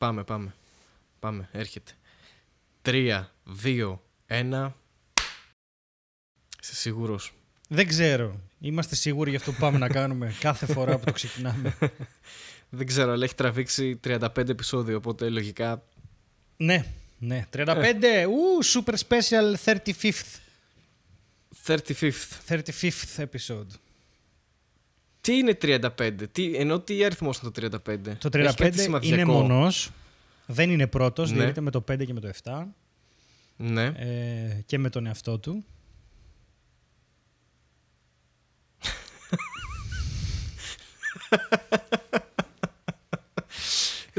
Πάμε, πάμε. Πάμε, έρχεται. 3, 2, 1. Είσαι σίγουρος. Δεν ξέρω. Είμαστε σίγουροι για αυτό που πάμε να κάνουμε κάθε φορά που το ξεκινάμε. Δεν ξέρω, αλλά έχει τραβήξει 35 επεισόδιο, οπότε λογικά... Ναι, ναι. 35! Ου, super special 35th. 35th. 35th episode. Τι είναι 35, τι, ενώ τι αριθμός είναι το 35. Το 35 είναι μονό. Δεν είναι πρώτος, ναι. με το 5 και με το 7. Ναι. Ε, και με τον εαυτό του.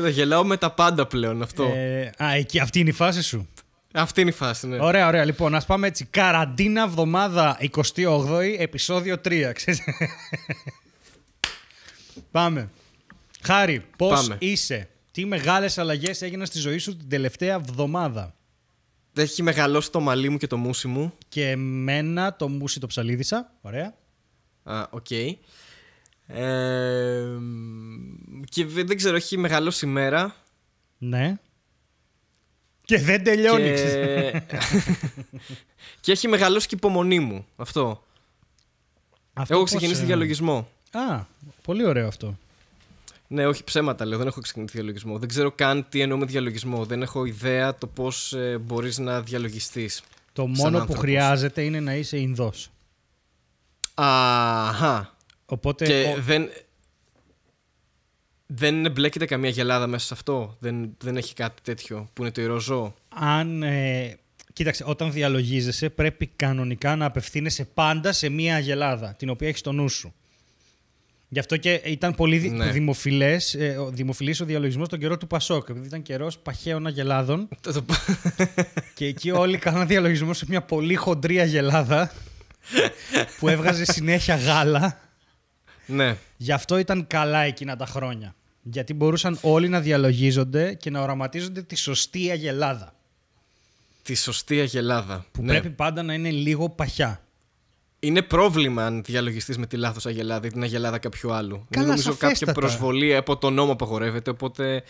Θα γελάω με τα πάντα πλέον αυτό. Ε, α, εκεί, αυτή είναι η φάση σου. Αυτή είναι η φάση, ναι. Ωραία, ωραία. Λοιπόν, ας πάμε έτσι. Καραντίνα, εβδομάδα 28η, επεισόδιο 3. Ξέρεις. Πάμε. Χάρη, πώς είσαι, τι μεγάλες αλλαγές έγιναν στη ζωή σου την τελευταία εβδομάδα. Έχει μεγαλώσει το μαλλί μου και το μουσι μου. Και εμένα το μουσι το ψαλίδισα. Ωραία. Α, οκ. Ε, και δεν ξέρω, έχει μεγαλώσει η μέρα. Ναι. Και δεν τελειώνεις. Και... έχει μεγαλώσει και η υπομονή μου. Αυτό. Αυτό Εγώ έχω ξεκινήσει ε, διαλογισμό. Α, πολύ ωραίο αυτό. Ναι, όχι ψέματα λέω, δεν έχω ξεκινήσει διαλογισμό. Δεν ξέρω καν τι εννοώ με διαλογισμό. Δεν έχω ιδέα το πώς ε, μπορείς να διαλογιστείς. Το μόνο που χρειάζεται είναι να είσαι Ινδός. Αχά. Οπότε. Και δεν. Δεν μπλέκεται καμία γελάδα μέσα σε αυτό. Δεν, δεν έχει κάτι τέτοιο που είναι το ηρωζό. Αν. Ε, κοίταξε, όταν διαλογίζεσαι, πρέπει κανονικά να απευθύνεσαι πάντα σε μία γελάδα, την οποία έχεις στο νου σου. Γι' αυτό και ήταν πολύ ναι. δημοφιλές, ε, δημοφιλής ο διαλογισμός τον καιρό του Πασόκ, επειδή ήταν καιρός παχαίων αγελάδων. και εκεί όλοι κάναν διαλογισμό σε μια πολύ χοντρή αγελάδα που έβγαζε συνέχεια γάλα. Ναι. Γι' αυτό ήταν καλά εκείνα τα χρόνια. Γιατί μπορούσαν όλοι να διαλογίζονται και να οραματίζονται τη σωστή αγελάδα. Τη σωστή αγελάδα. Που ναι. πρέπει πάντα να είναι λίγο παχιά. Είναι πρόβλημα αν διαλογιστείς με τη λάθος αγελάδα ή την αγελάδα κάποιου άλλου. Καλά, νομίζω κάποια προσβολή από το νόμο απαγορεύεται. Οπότε.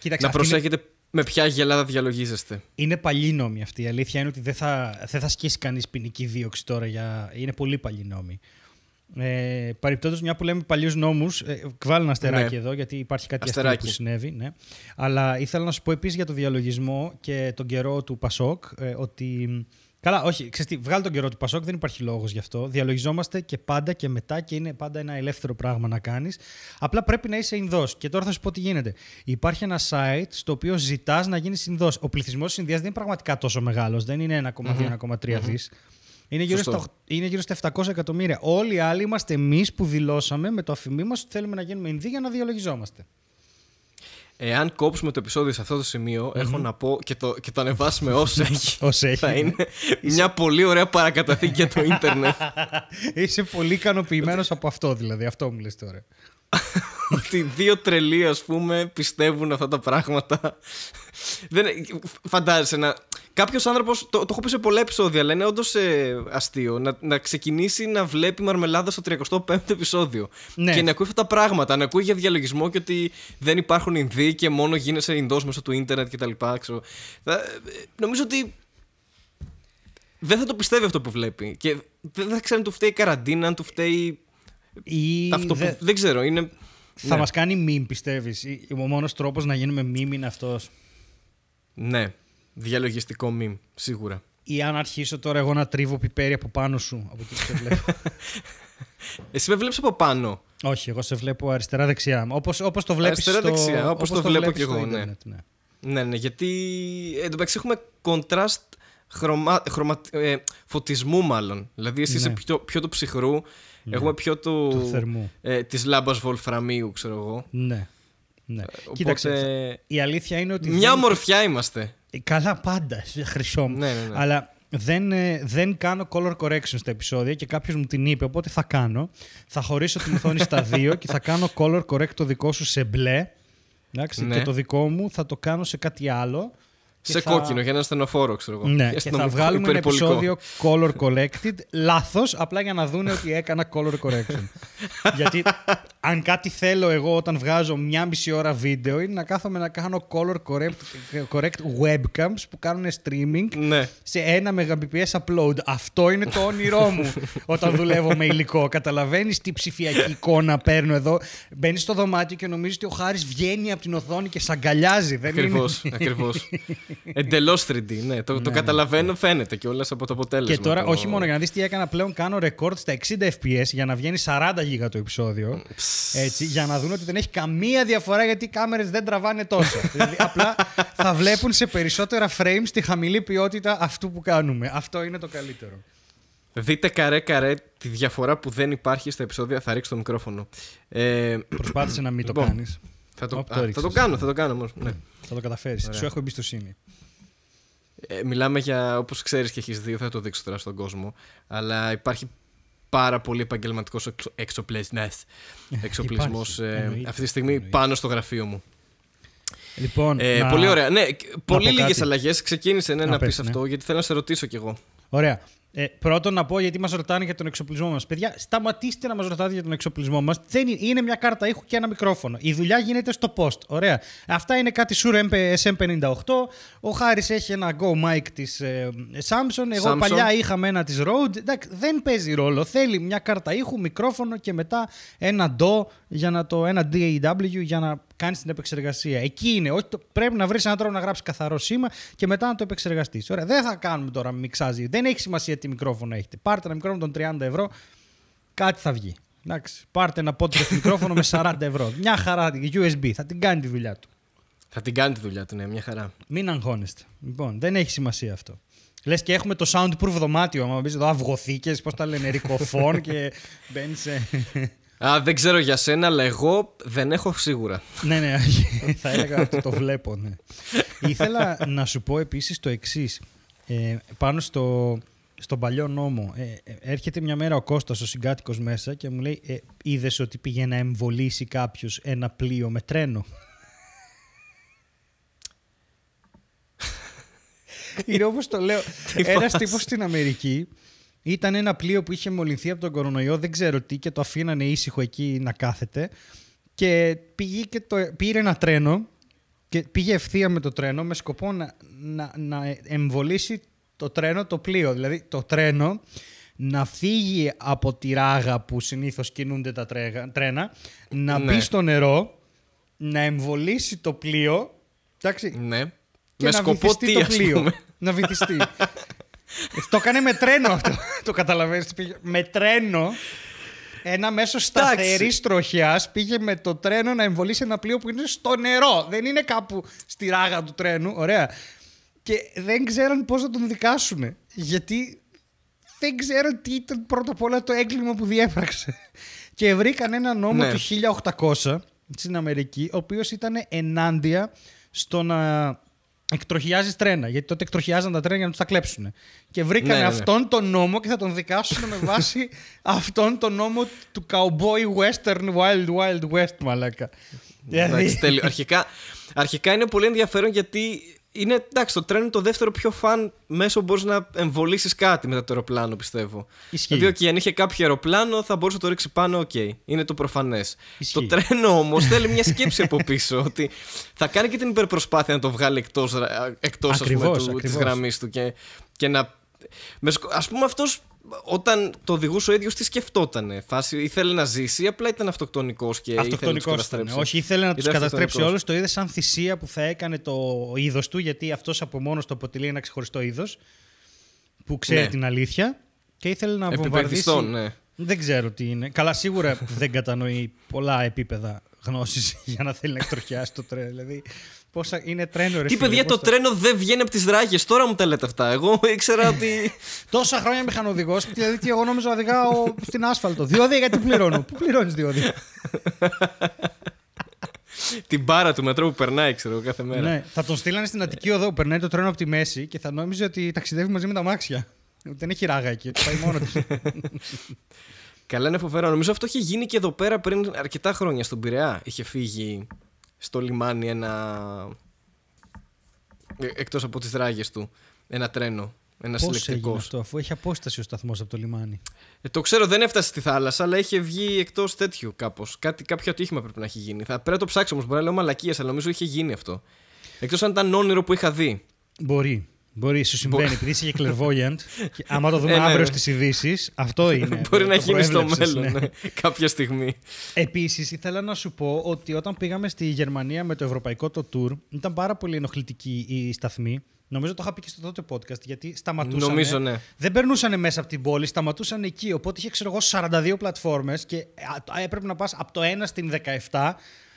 Κοίταξε, να προσέχετε με ποια γελάδα διαλογίζεστε. Είναι παλιοί νόμοι αυτοί. Η αλήθεια είναι ότι δεν θα, δεν θα σκίσει κανείς ποινική δίωξη τώρα. Για... Είναι πολύ παλιοί νόμοι. Ε, μια που λέμε παλιούς νόμους, ε, βάλω ένα αστεράκι ναι. εδώ γιατί υπάρχει κάτι αστεράκι που συνέβη. Ναι. Αλλά ήθελα να σου πω επίσης για το διαλογισμό και τον καιρό του Πασόκ ε, ότι Καλά, όχι. Ξέρετε, βγάλει τον καιρό του Πασόκ, δεν υπάρχει λόγος γι' αυτό. Διαλογιζόμαστε και πάντα και μετά και είναι πάντα ένα ελεύθερο πράγμα να κάνεις. Απλά πρέπει να είσαι Ινδό. Και τώρα θα σου πω τι γίνεται. Υπάρχει ένα site στο οποίο ζητάς να γίνεις Ινδό. Ο πληθυσμός τη Ινδία δεν είναι πραγματικά τόσο μεγάλος. Δεν είναι 1,2-1,3 δις. Είναι γύρω, στα, είναι γύρω στα 700 εκατομμύρια. Όλοι οι άλλοι είμαστε εμείς που δηλώσαμε με το αφημί μας ότι θέλουμε να γίνουμε Ινδοί για να διαλογιζόμαστε. Εάν κόψουμε το επεισόδιο σε αυτό το σημειο έχω να πω και το, και το ανεβάσουμε όσο ναι, έχει. όσο έχει. Θα είναι μια πολύ ωραία παρακαταθήκη για το ίντερνετ. Είσαι πολύ ικανοποιημένος από αυτό, δηλαδή. Αυτό μου λες τώρα. ότι δύο τρελοί, ας πούμε, πιστεύουν αυτά τα πράγματα. Δεν, φαντάζεσαι να. Κάποιος άνθρωπος. Το, έχω πει σε πολλά επεισόδια, αλλά είναι όντως ε, αστείο να, να ξεκινήσει να βλέπει μαρμελάδα στο 35ο επεισόδιο. Ναι. Και να ακούει αυτά τα πράγματα. Να ακούει για διαλογισμό και ότι δεν υπάρχουν Ινδοί και μόνο γίνεσαι Ινδός μέσω του ίντερνετ κτλ. Ε, νομίζω ότι δεν θα το πιστεύει αυτό που βλέπει. Και δεν θα ξέρει αν του φταίει η καραντίνα, αν του φταίει ή... Αυτό Δεν ξέρω, είναι... Θα ναι. μας κάνει μιμ, πιστεύεις. Ο μόνος τρόπος να γίνουμε μιμ είναι αυτός. Ναι, διαλογιστικό μιμ, σίγουρα. Ή αν αρχίσω τώρα εγώ να τρίβω πιπέρι από πάνω σου, από εκεί που σε βλέπω. Εσύ με βλέπεις από πάνω. Όχι, εγώ σε βλέπω αριστερά-δεξιά. Όπως, όπως το βλέπεις αριστερά-δεξιά, στο... όπως, όπως το, βλέπω κι εγώ, ναι. ναι. ναι. Ναι, γιατί εν έχουμε κοντράστ χρωμα... Ε, φωτισμού μάλλον. Δηλαδή εσύ ναι. είσαι πιο, πιο του ψυχρού ναι. Έχουμε πιο του. του θερμού. Ε, της λάμπας βολφραμίου, ξέρω εγώ. Ναι. ναι. Ε, Κοίταξε. Η αλήθεια είναι ότι. Μια δεν... είμαστε. Ε, καλά, πάντα. Χρυσό μου. Ναι, ναι, ναι. Αλλά δεν, δεν κάνω color correction στα επεισόδια και κάποιος μου την είπε. Οπότε θα κάνω. Θα χωρίσω την οθόνη στα δύο και θα κάνω color correct το δικό σου σε μπλε. Εντάξει, Και το δικό μου θα το κάνω σε κάτι άλλο. Σε κόκκινο, για ένα στενοφόρο, ξέρω εγώ. Ναι, και θα βγάλουμε ένα επεισόδιο color collected, λάθος, απλά για να δούνε ότι έκανα color correction. Γιατί αν κάτι θέλω εγώ όταν βγάζω μια μισή ώρα βίντεο είναι να κάθομαι να κάνω color correct, correct webcams που κάνουν streaming ναι. σε ένα Mbps upload. Αυτό είναι το όνειρό μου όταν δουλεύω με υλικό. Καταλαβαίνεις τι ψηφιακή εικόνα παίρνω εδώ. Μπαίνεις στο δωμάτιο και νομίζεις ότι ο Χάρης βγαίνει από την οθόνη και σαγκαλιάζει. Δεν ακριβώς, είναι... ακριβώς. Εντελώς 3D, ναι. Το, το ναι, καταλαβαίνω, ναι. φαίνεται και όλες από το αποτέλεσμα. Και τώρα, όχι μόνο για να δεις τι έκανα πλέον, κάνω record στα 60 FPS για να βγαίνει 40 γίγα το επεισόδιο. Έτσι, για να δουν ότι δεν έχει καμία διαφορά γιατί οι κάμερες δεν τραβάνε τόσο. Δηλαδή, απλά θα βλέπουν σε περισσότερα frames τη χαμηλή ποιότητα αυτού που κάνουμε. Αυτό είναι το καλύτερο. Δείτε καρέ καρέ τη διαφορά που δεν υπάρχει στα επεισόδια. Θα ρίξω το μικρόφωνο. Ε... Προσπάθησε να μην το λοιπόν, κάνεις. Θα το, κάνω, θα το κάνω όμως. Ναι. Θα το καταφέρεις. Σου έχω εμπιστοσύνη. Ε, μιλάμε για, όπως ξέρεις και έχεις δει, θα το δείξω τώρα στον κόσμο, αλλά υπάρχει πάρα πολύ επαγγελματικός ε, εξοπλισμός ε, αυτή τη στιγμή πάνω στο γραφείο μου. Λοιπόν, ε, πολύ ωραία. Ναι, πολύ λίγες αλλαγές. Ξεκίνησε ναι, να, να πεις ναι. αυτό, γιατί θέλω να σε ρωτήσω κι εγώ. Ωραία. Ε, πρώτον να πω γιατί μας ρωτάνε για τον εξοπλισμό μας. Παιδιά, σταματήστε να μας ρωτάτε για τον εξοπλισμό μας. Είναι μια κάρτα ήχου και ένα μικρόφωνο. Η δουλειά γίνεται στο post. Ωραία. Αυτά είναι κάτι Shure SM58. Ο Χάρης έχει ένα Go Mic της ε, Samsung. Εγώ παλιά είχαμε ένα της Rode. δεν παίζει ρόλο. Θέλει μια κάρτα ήχου, μικρόφωνο και μετά ένα DO για να το, ένα DAW για να κάνεις την επεξεργασία. Εκεί είναι. Όχι, πρέπει να βρεις έναν τρόπο να γράψεις καθαρό σήμα και μετά να το επεξεργαστείς. Ωραία, δεν θα κάνουμε τώρα μιξάζι. Δεν έχει σημασία τι μικρόφωνο έχετε. Πάρτε ένα μικρόφωνο των 30 ευρώ, κάτι θα βγει. Εντάξει, πάρτε ένα podcast μικρόφωνο με 40 ευρώ. Μια χαρά, USB, θα την κάνει τη δουλειά του. Θα την κάνει τη δουλειά του, ναι, μια χαρά. Μην αγχώνεστε. Λοιπόν, δεν έχει σημασία αυτό. Λες και έχουμε το soundproof δωμάτιο. Άμα μπει εδώ αυγοθήκες, πώς τα λένε, ρικοφόν και μπαίνεις σε. Α, δεν ξέρω για σένα, αλλά εγώ δεν έχω σίγουρα. ναι, ναι, θα έλεγα ότι το βλέπω, ναι. Ήθελα να σου πω επίσης το εξής. Ε, πάνω στο, στον παλιό νόμο, ε, έρχεται μια μέρα ο Κώστας, ο συγκάτοικος μέσα και μου λέει ε, «Είδες ότι πήγε να εμβολήσει κάποιος ένα πλοίο με τρένο». Είναι όπως το λέω, ένας τύπος στην Αμερική ήταν ένα πλοίο που είχε μολυνθεί από τον κορονοϊό, δεν ξέρω τι, και το αφήνανε ήσυχο εκεί να κάθεται. Και, πήγε και το, πήρε ένα τρένο και πήγε ευθεία με το τρένο με σκοπό να, να, να εμβολήσει το τρένο το πλοίο. Δηλαδή το τρένο να φύγει από τη ράγα που συνήθως κινούνται τα τρένα, να ναι. μπει στο νερό, να εμβολήσει το πλοίο, εντάξει, ναι. και με να σκοπό βυθιστεί τι, το πλοίο. Να βυθιστεί. Ε, το έκανε με τρένο αυτό. το καταλαβαίνεις. Με τρένο. Ένα μέσο σταθερής τροχιάς πήγε με το τρένο να εμβολήσει ένα πλοίο που είναι στο νερό. Δεν είναι κάπου στη ράγα του τρένου. Ωραία. Και δεν ξέραν πώς να τον δικάσουν. Γιατί δεν ξέραν τι ήταν πρώτα απ' όλα το έγκλημα που διέφραξε. Και βρήκαν ένα νόμο ναι. του 1800 στην Αμερική, ο οποίος ήταν ενάντια στο να εκτροχιάζεις τρένα. Γιατί τότε εκτροχιάζαν τα τρένα για να τους τα κλέψουν. Και βρήκανε ναι, ναι, ναι. αυτόν τον νόμο και θα τον δικάσουν με βάση αυτόν τον νόμο του cowboy western, wild wild west, μαλάκα. δηλαδή... Αρχικά, αρχικά είναι πολύ ενδιαφέρον γιατί είναι εντάξει, το τρένο είναι το δεύτερο πιο φαν μέσο που μπορείς να εμβολήσει κάτι μετά το αεροπλάνο, πιστεύω. Ισχύει. Δηλαδή, αν είχε κάποιο αεροπλάνο, θα μπορούσε να το ρίξει πάνω, οκ. Okay. Είναι το προφανές. Το τρένο όμως θέλει μια σκέψη από πίσω ότι θα κάνει και την υπερπροσπάθεια να το βγάλει εκτός εκτός, εκτός τη γραμμής του και, και να. Ας πούμε, αυτός όταν το οδηγούσε ο ίδιος τι σκεφτόταν. Φάση, ήθελε να ζήσει, απλά ήταν αυτοκτονικός και αυτοκτονικός ήταν. Όχι, ήθελε να τους καταστρέψει όλους. Το είδε σαν θυσία που θα έκανε το είδος του, γιατί αυτός από μόνος του αποτελεί ένα ξεχωριστό είδος που ξέρει ναι. την αλήθεια και ήθελε να βομβαρδίσει. Ναι. Δεν ξέρω τι είναι. Καλά, σίγουρα δεν κατανοεί πολλά επίπεδα γνώσης για να θέλει να εκτροχιάσει το τρένο. Δηλαδή, Πόσα είναι τρένο, Τι παιδιά, το τρένο δεν βγαίνει από τις ράγε. Τώρα μου τα λέτε αυτά. Εγώ ήξερα ότι. Τόσα χρόνια μηχανοδηγό, δηλαδή και εγώ νόμιζα οδηγάω στην άσφαλτο. Διόδια γιατί πληρώνω. Πού πληρώνεις διόδια. την μπάρα του μετρό που περνάει, ξέρω εγώ, ξερω μέρα. Ναι. Θα τον στείλανε στην Αττική Οδό που περνάει το τρένο από τη μέση και θα νόμιζε ότι ταξιδεύει μαζί με τα μάξια. Δεν έχει ράγα εκεί, πάει μόνος της. Καλά είναι φοβερό. Νομίζω αυτό είχε γίνει και εδώ πέρα πριν αρκετά χρόνια στον Πειραιά. Είχε φύγει στο λιμάνι ένα. Ε, εκτός από τις ράγες του. Ένα τρένο. Ένας Πώς αυτό, αφού έχει απόσταση ο σταθμός από το λιμάνι. Ε, το ξέρω, δεν έφτασε στη θάλασσα, αλλά είχε βγει εκτός τέτοιου κάπω. Κάποιο ατύχημα πρέπει να έχει γίνει. Θα πρέπει να το ψάξω όμως. Μπορεί να λέω μαλακίες, αλλά νομίζω είχε γίνει αυτό. Εκτός αν ήταν όνειρο που είχα δει. Μπορεί. Μπορεί, σου συμβαίνει, επειδή είσαι και κλερβόγιαντ. άμα το δούμε ε, ναι, αύριο ναι. στις ειδήσεις, αυτό είναι. Μπορεί να γίνει στο μέλλον, ναι. κάποια στιγμή. Επίσης, ήθελα να σου πω ότι όταν πήγαμε στη Γερμανία με το ευρωπαϊκό το tour, ήταν πάρα πολύ ενοχλητική η σταθμή. Νομίζω το είχα πει και στο τότε podcast, γιατί σταματούσαν. Νομίζω, ναι. Δεν περνούσαν μέσα από την πόλη, σταματούσαν εκεί. Οπότε είχε, ξέρω εγώ, 42 πλατφόρμες και έπρεπε να πας από το 1 στην 17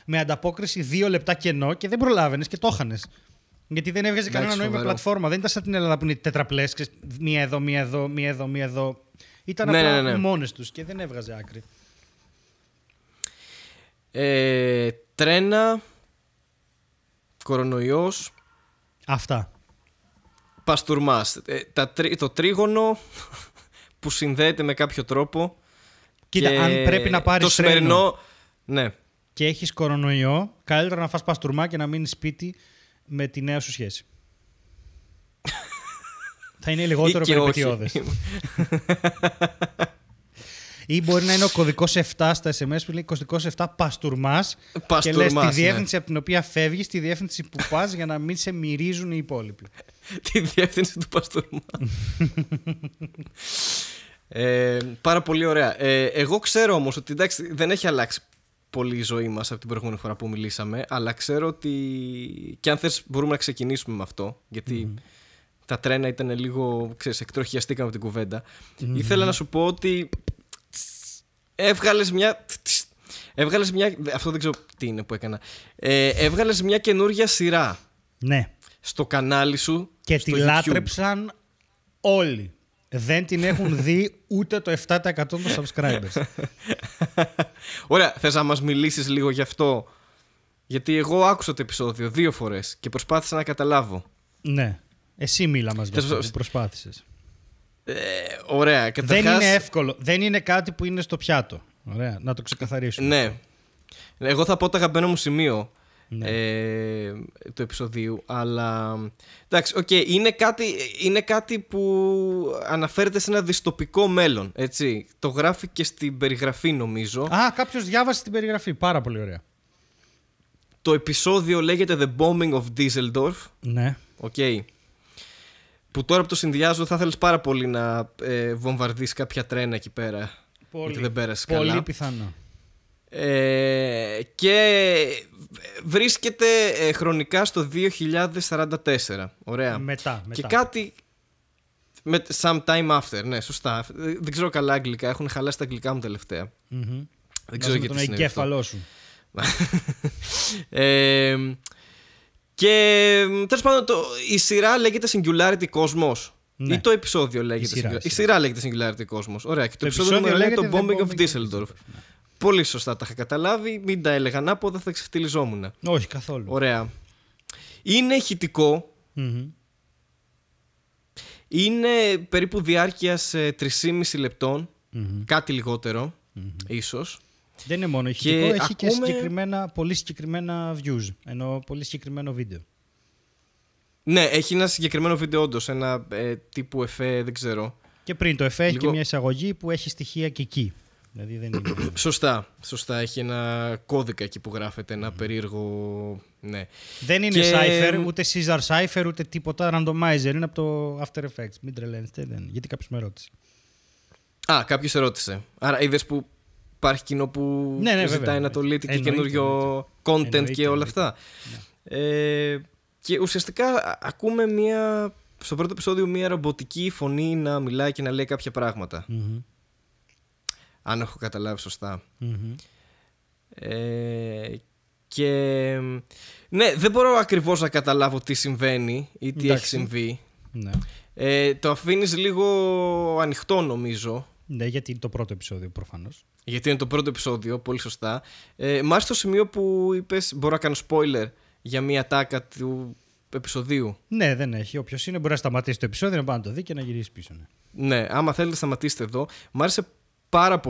με ανταπόκριση 2 λεπτά κενό και δεν προλάβαινες και το χανε. Γιατί δεν έβγαζε κανένα νόημα πλατφόρμα. Δεν ήταν σαν την Ελλάδα που είναι τετραπλές, μία εδώ, μία εδώ, μία εδώ, μία εδώ. Ήταν ναι, απλά ναι, ναι. ναι. μόνες τους και δεν έβγαζε άκρη. Ε, τρένα, κορονοϊός. Αυτά. Παστουρμάς. Ε, το τρίγωνο που συνδέεται με κάποιο τρόπο. Κοίτα, αν πρέπει να πάρεις το σημερινό, τρένο ναι. και έχεις κορονοϊό, καλύτερα να φας παστουρμά και να μείνεις σπίτι με τη νέα σου σχέση. θα είναι λιγότερο περιπετειώδες. Ή μπορεί να είναι ο κωδικός 7 στα SMS που λέει κωδικός 7 Παστουρμάς Και λες τη ναι. διεύθυνση από την οποία φεύγεις τη διεύθυνση που πας για να μην σε μυρίζουν οι υπόλοιποι. τη διεύθυνση του παστουρμά. Ε, πάρα πολύ ωραία. Ε, εγώ ξέρω όμως ότι εντάξει, δεν έχει αλλάξει πολύ η ζωή μας από την προηγούμενη φορά που μιλήσαμε, αλλά ξέρω ότι και αν θες μπορούμε να ξεκινήσουμε με αυτό, γιατί τα τρένα ήταν λίγο, ξέρεις, εκτροχιαστήκαμε από την κουβέντα. Ήθελα να σου πω ότι έβγαλες μια... Έβγαλες μια... Αυτό δεν ξέρω τι είναι που έκανα. Ε, έβγαλες μια καινούργια σειρά. Ναι. Στο κανάλι σου. Και τη YouTube. λάτρεψαν όλοι δεν την έχουν δει ούτε το 7% των subscribers. Ωραία, θες να μας μιλήσεις λίγο γι' αυτό. Γιατί εγώ άκουσα το επεισόδιο δύο φορές και προσπάθησα να καταλάβω. Ναι. Εσύ μίλα μας γι' αυτό προσπάθησες. Ε, ωραία. Καταρχάς... Δεν είναι εύκολο. Δεν είναι κάτι που είναι στο πιάτο. Ωραία. Να το ξεκαθαρίσουμε. Ναι. Εγώ θα πω το αγαπημένο μου σημείο ναι. ε, του επεισοδίου. Αλλά εντάξει, okay, είναι, κάτι, είναι κάτι που αναφέρεται σε ένα δυστοπικό μέλλον. Έτσι. Το γράφει και στην περιγραφή, νομίζω. Α, κάποιος διάβασε την περιγραφή. Πάρα πολύ ωραία. Το επεισόδιο λέγεται The Bombing of Düsseldorf. Ναι. Οκ. Okay. Που τώρα που το συνδυάζω θα θέλεις πάρα πολύ να ε, βομβαρδίσεις κάποια τρένα εκεί πέρα. Πολύ, δεν πολύ πιθανό. Ε, και βρίσκεται ε, χρονικά στο 2044. Ωραία. Μετά, μετά. Και κάτι. Με, time after, ναι, σωστά. Δεν ξέρω καλά αγγλικά. Έχουν χαλάσει τα αγγλικά μου τελευταία. Δεν ξέρω γιατί. Τον εγκέφαλό σου. και τέλος πάντων, το, η σειρά λέγεται Singularity Cosmos. Ναι. Η σειρά, η σειρά. σειρα λεγεται Singularity Cosmos. Ωραία. Και το, επεισόδιο, επεισόδιο λέγεται, λέγεται The Bombing of Düsseldorf πολύ σωστά τα είχα καταλάβει. Μην τα έλεγα δεν θα ξεφτυλιζόμουν. Όχι, καθόλου. Ωραία. Είναι ηχητικό. Είναι περίπου διάρκειας 3,5 λεπτων κάτι λιγότερο, ίσως. Δεν είναι μόνο ηχητικό, έχει και συγκεκριμένα, πολύ συγκεκριμένα views, ενώ πολύ συγκεκριμένο βίντεο. Ναι, έχει ένα συγκεκριμένο βίντεο όντως, ένα ε, τύπου εφέ, δεν ξέρω. Και πριν το εφέ έχει και μια εισαγωγή που έχει στοιχεία και εκεί. Δηλαδή δεν σωστά, σωστά. Έχει ένα κώδικα εκεί που γράφεται, ένα περίεργο... Ναι. Δεν είναι και... Cypher, ούτε Caesar Cypher, ούτε τίποτα randomizer. Είναι από το After Effects. Μην τρελαίνετε, δεν Γιατί κάποιος με ρώτησε. Α, κάποιος ρώτησε. Άρα είδες που υπάρχει κοινό που ναι, ναι ζητάει να το λύτει και καινούριο content εννοείται, και όλα αυτά. Ναι. Ε, και ουσιαστικά ακούμε μια, στο πρώτο επεισόδιο μια ρομποτική φωνή να μιλάει και να λέει κάποια αν έχω καταλάβει σωστά. Ε, και ναι, δεν μπορώ ακριβώς να καταλάβω τι συμβαίνει ή τι έχει συμβεί. Ναι. Ε, το αφήνεις λίγο ανοιχτό νομίζω. Ναι, γιατί είναι το πρώτο επεισόδιο προφανώς. Γιατί είναι το πρώτο επεισόδιο, πολύ σωστά. Ε, μάλιστα το σημείο που είπες, μπορώ να κάνω spoiler για μια τάκα του επεισοδίου. Ναι, δεν έχει. Όποιος είναι μπορεί να σταματήσει το επεισόδιο, να πάει να το δει και να γυρίσει πίσω. Ναι, ναι άμα θέλετε, σταματήστε εδώ. Μ' άρεσε πάρα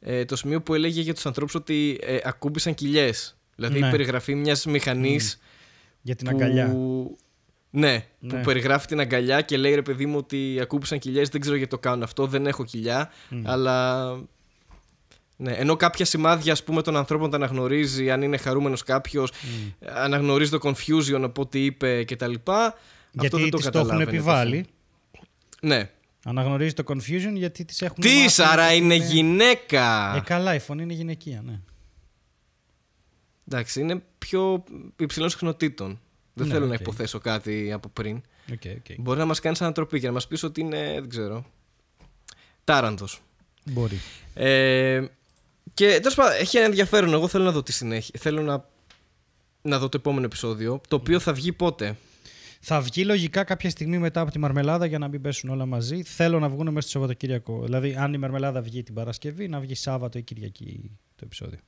ε, το σημείο που έλεγε για τους ανθρώπους ότι ε, ακούμπησαν κοιλιές. Δηλαδή η ναι. περιγραφή μιας μηχανής... Για την που... αγκαλιά. Ναι, που ναι. περιγράφει την αγκαλιά και λέει ρε παιδί μου ότι ακούμπησαν κοιλιές, δεν ξέρω γιατί το κάνω αυτό, δεν έχω κοιλιά, αλλά... Ναι, ενώ κάποια σημάδια ας πούμε των ανθρώπων τα αναγνωρίζει, αν είναι χαρούμενος κάποιος, αναγνωρίζει το confusion από ό,τι είπε κτλ. Γιατί αυτό δεν το, το έχουν επιβάλει. Ναι. Αναγνωρίζει το confusion γιατί τις έχουν τι μάθει, άρα είναι ε, γυναίκα! Ε, καλά, η φωνή είναι γυναικεία, ναι. Εντάξει, είναι πιο υψηλών συχνοτήτων. Δεν ναι, θέλω να υποθέσω κάτι από πριν. Okay, okay. Μπορεί να μας κάνεις ανατροπή και να μας πεις ότι είναι. Δεν ξέρω. τάραντος. Μπορεί. Ε, και τέλος πάντων, έχει ένα ενδιαφέρον. Εγώ θέλω να δω τη συνέχεια. Θέλω να, να δω το επόμενο επεισόδιο. Το οποίο θα βγει πότε. Θα βγει λογικά κάποια στιγμή μετά από τη μαρμελάδα για να μην πέσουν όλα μαζί. Θέλω να βγουν μέσα στο Σαββατοκύριακο. Δηλαδή, αν η μαρμελάδα βγει την Παρασκευή, να βγει Σάββατο ή Κυριακή το επεισόδιο.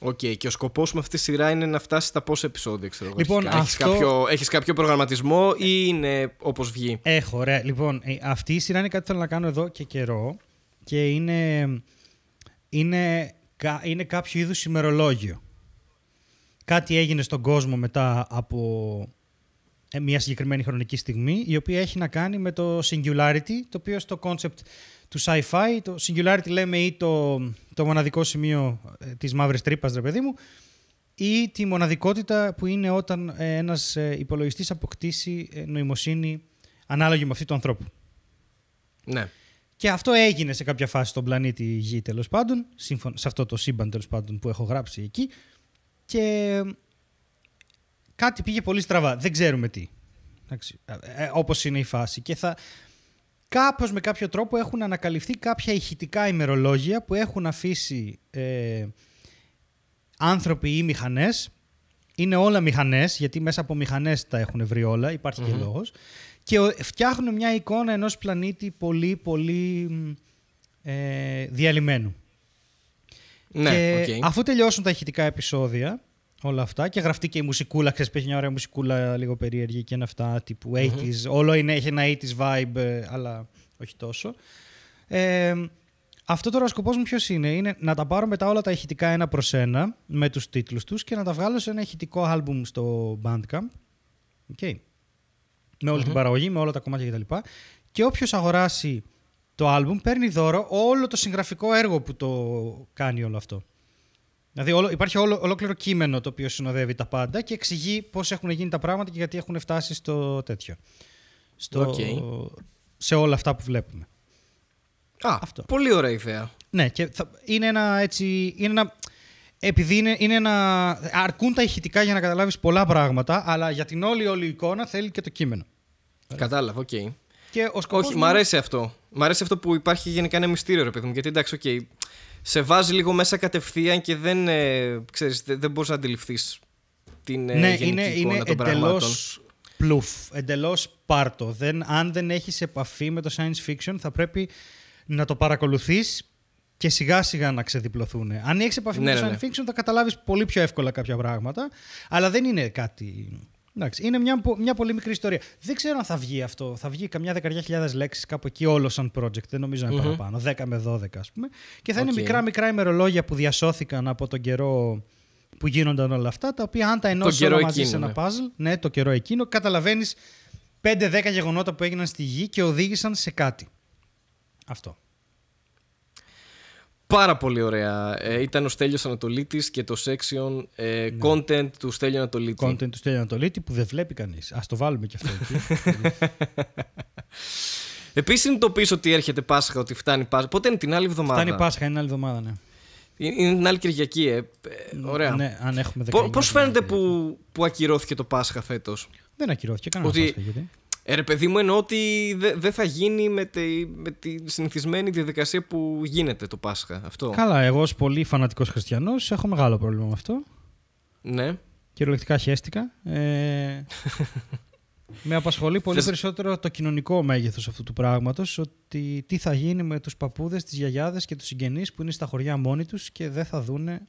Οκ, okay, και ο σκοπός με αυτή τη σειρά είναι να φτάσει στα πόσα επεισόδια, ξέρω εγώ. Λοιπόν, αυτό... Έχει κάποιο, έχεις κάποιο προγραμματισμό ή είναι όπως βγει. Έχω, ωραία. Λοιπόν, ε, αυτή η σειρά είναι κάτι που θέλω να κάνω εδώ και καιρό και είναι, είναι, είναι κάποιο είδους ημερολόγιο. Κάτι έγινε στον κόσμο μετά από ε, μια συγκεκριμένη χρονική στιγμή, η οποία έχει να κάνει με το singularity, το οποίο στο concept του sci-fi, το singularity λέμε ή το, το μοναδικό σημείο ε, της μαύρης τρύπας, ρε παιδί μου, ή τη μοναδικότητα που είναι όταν ε, ένας υπολογιστής αποκτήσει νοημοσύνη ανάλογη με αυτή του ανθρώπου. Ναι. Και αυτό έγινε σε κάποια φάση στον πλανήτη Γη τέλος πάντων, σε αυτό το σύμπαν τέλος πάντων που έχω γράψει εκεί. Και κάτι πήγε πολύ στραβά. Δεν ξέρουμε τι. Ε, ε, όπως είναι η φάση. Και θα, κάπως με κάποιο τρόπο έχουν ανακαλυφθεί κάποια ηχητικά ημερολόγια που έχουν αφήσει ε, άνθρωποι ή μηχανές. Είναι όλα μηχανές, γιατί μέσα από μηχανές τα έχουν βρει όλα, και λόγος. Και φτιάχνουν μια εικόνα ενός πλανήτη πολύ, πολύ ε, διαλυμένου. Ναι, και αφού τελειώσουν τα ηχητικά επεισόδια, όλα αυτά. Και γραφτεί και η μουσικούλα, ξέρεις, έχει μια ωραία μουσικούλα λίγο περίεργη και ένα αυτά τύπου 80's. mm Όλο είναι, έχει ένα 80s vibe, ε, αλλά όχι τόσο. Ε, αυτό τώρα ο σκοπός μου ποιος είναι, είναι να τα πάρω μετά όλα τα ηχητικά ένα προς ένα με τους τίτλους τους και να τα βγάλω σε ένα ηχητικό album στο Bandcamp. Okay. Με ολη την παραγωγή, με όλα τα κομμάτια κτλ. Και, και όποιος αγοράσει το album παίρνει δώρο όλο το συγγραφικό έργο που το κάνει όλο αυτό. Δηλαδή υπάρχει ολο, ολόκληρο κείμενο το οποίο συνοδεύει τα πάντα και εξηγεί πώς έχουν γίνει τα πράγματα και γιατί έχουν φτάσει στο τέτοιο. Στο, okay. Σε όλα αυτά που βλέπουμε. Α, Αυτό. πολύ ωραία ιδέα. Ναι, και θα, είναι ένα έτσι... Είναι ένα, επειδή είναι, ένα, αρκούν τα ηχητικά για να καταλάβεις πολλά πράγματα, αλλά για την όλη όλη εικόνα θέλει και το κείμενο. Κατάλαβα, οκ. Okay. Όχι, μου... αρέσει αυτό. Μ' αρέσει αυτό που υπάρχει γενικά ένα μυστήριο, ρε παιδί μου. Γιατί εντάξει, οκ, okay, σε βάζει λίγο μέσα κατευθείαν και δεν, ε, δεν, μπορείς να αντιληφθείς την ε, ναι, γενική είναι, εικόνα είναι εντελώς... Πλουφ, εντελώς πάρτο. Δεν, αν δεν έχεις επαφή με το science fiction θα πρέπει να το παρακολουθείς και σιγά σιγά να ξεδιπλωθούν. Αν έχεις επαφή με ναι, το ναι, science ναι. fiction, θα καταλάβεις πολύ πιο εύκολα κάποια πράγματα. Αλλά δεν είναι κάτι Εντάξει, είναι μια, μια πολύ μικρή ιστορία. Δεν ξέρω αν θα βγει αυτό. Θα βγει καμιά δεκαριά χιλιάδες λέξεις κάπου εκεί όλο σαν project. Δεν νομίζω να ειναι παραπάνω. 10 με 12 ας πούμε. Και θα okay. είναι μικρά-μικρά ημερολόγια που διασώθηκαν από τον καιρό που γίνονταν όλα αυτά, τα οποία αν τα ενώσει μαζί σε ένα ναι. puzzle, ναι, το καιρό εκείνο, καταλαβαίνεις 5-10 γεγονότα που έγιναν στη γη και οδήγησαν σε κάτι. Αυτό. Πάρα πολύ ωραία. Ε, ήταν ο Στέλιος Ανατολίτης και το section ε, ναι. content του Στέλιου Ανατολίτη. Content του Στέλιου Ανατολίτη που δεν βλέπει κανείς. Ας το βάλουμε και αυτό εκεί. Επίσης πίσω ότι έρχεται Πάσχα, ότι φτάνει Πάσχα. Πότε είναι την άλλη εβδομάδα. Φτάνει Πάσχα, είναι άλλη εβδομάδα, ναι. Ε, είναι την άλλη Κυριακή, ε. Ωραία. Ναι, αν έχουμε Πώς φαίνεται που, ναι. που ακυρώθηκε το Πάσχα φέτος. Δεν ακυρώθηκε κανένα ότι... Ε, ρε παιδί μου, εννοώ ότι δεν θα γίνει με τη, με τη συνηθισμένη διαδικασία που γίνεται το Πάσχα. Αυτό. Καλά, εγώ ως πολύ φανατικός χριστιανός έχω μεγάλο πρόβλημα με αυτό. Ναι. Κυριολεκτικά χαίστηκα. Ε, με απασχολεί πολύ περισσότερο το κοινωνικό μέγεθος αυτού του πράγματος, ότι τι θα γίνει με τους παππούδες, τις γιαγιάδες και τους συγγενείς που είναι στα χωριά μόνοι τους και δεν θα δούνε...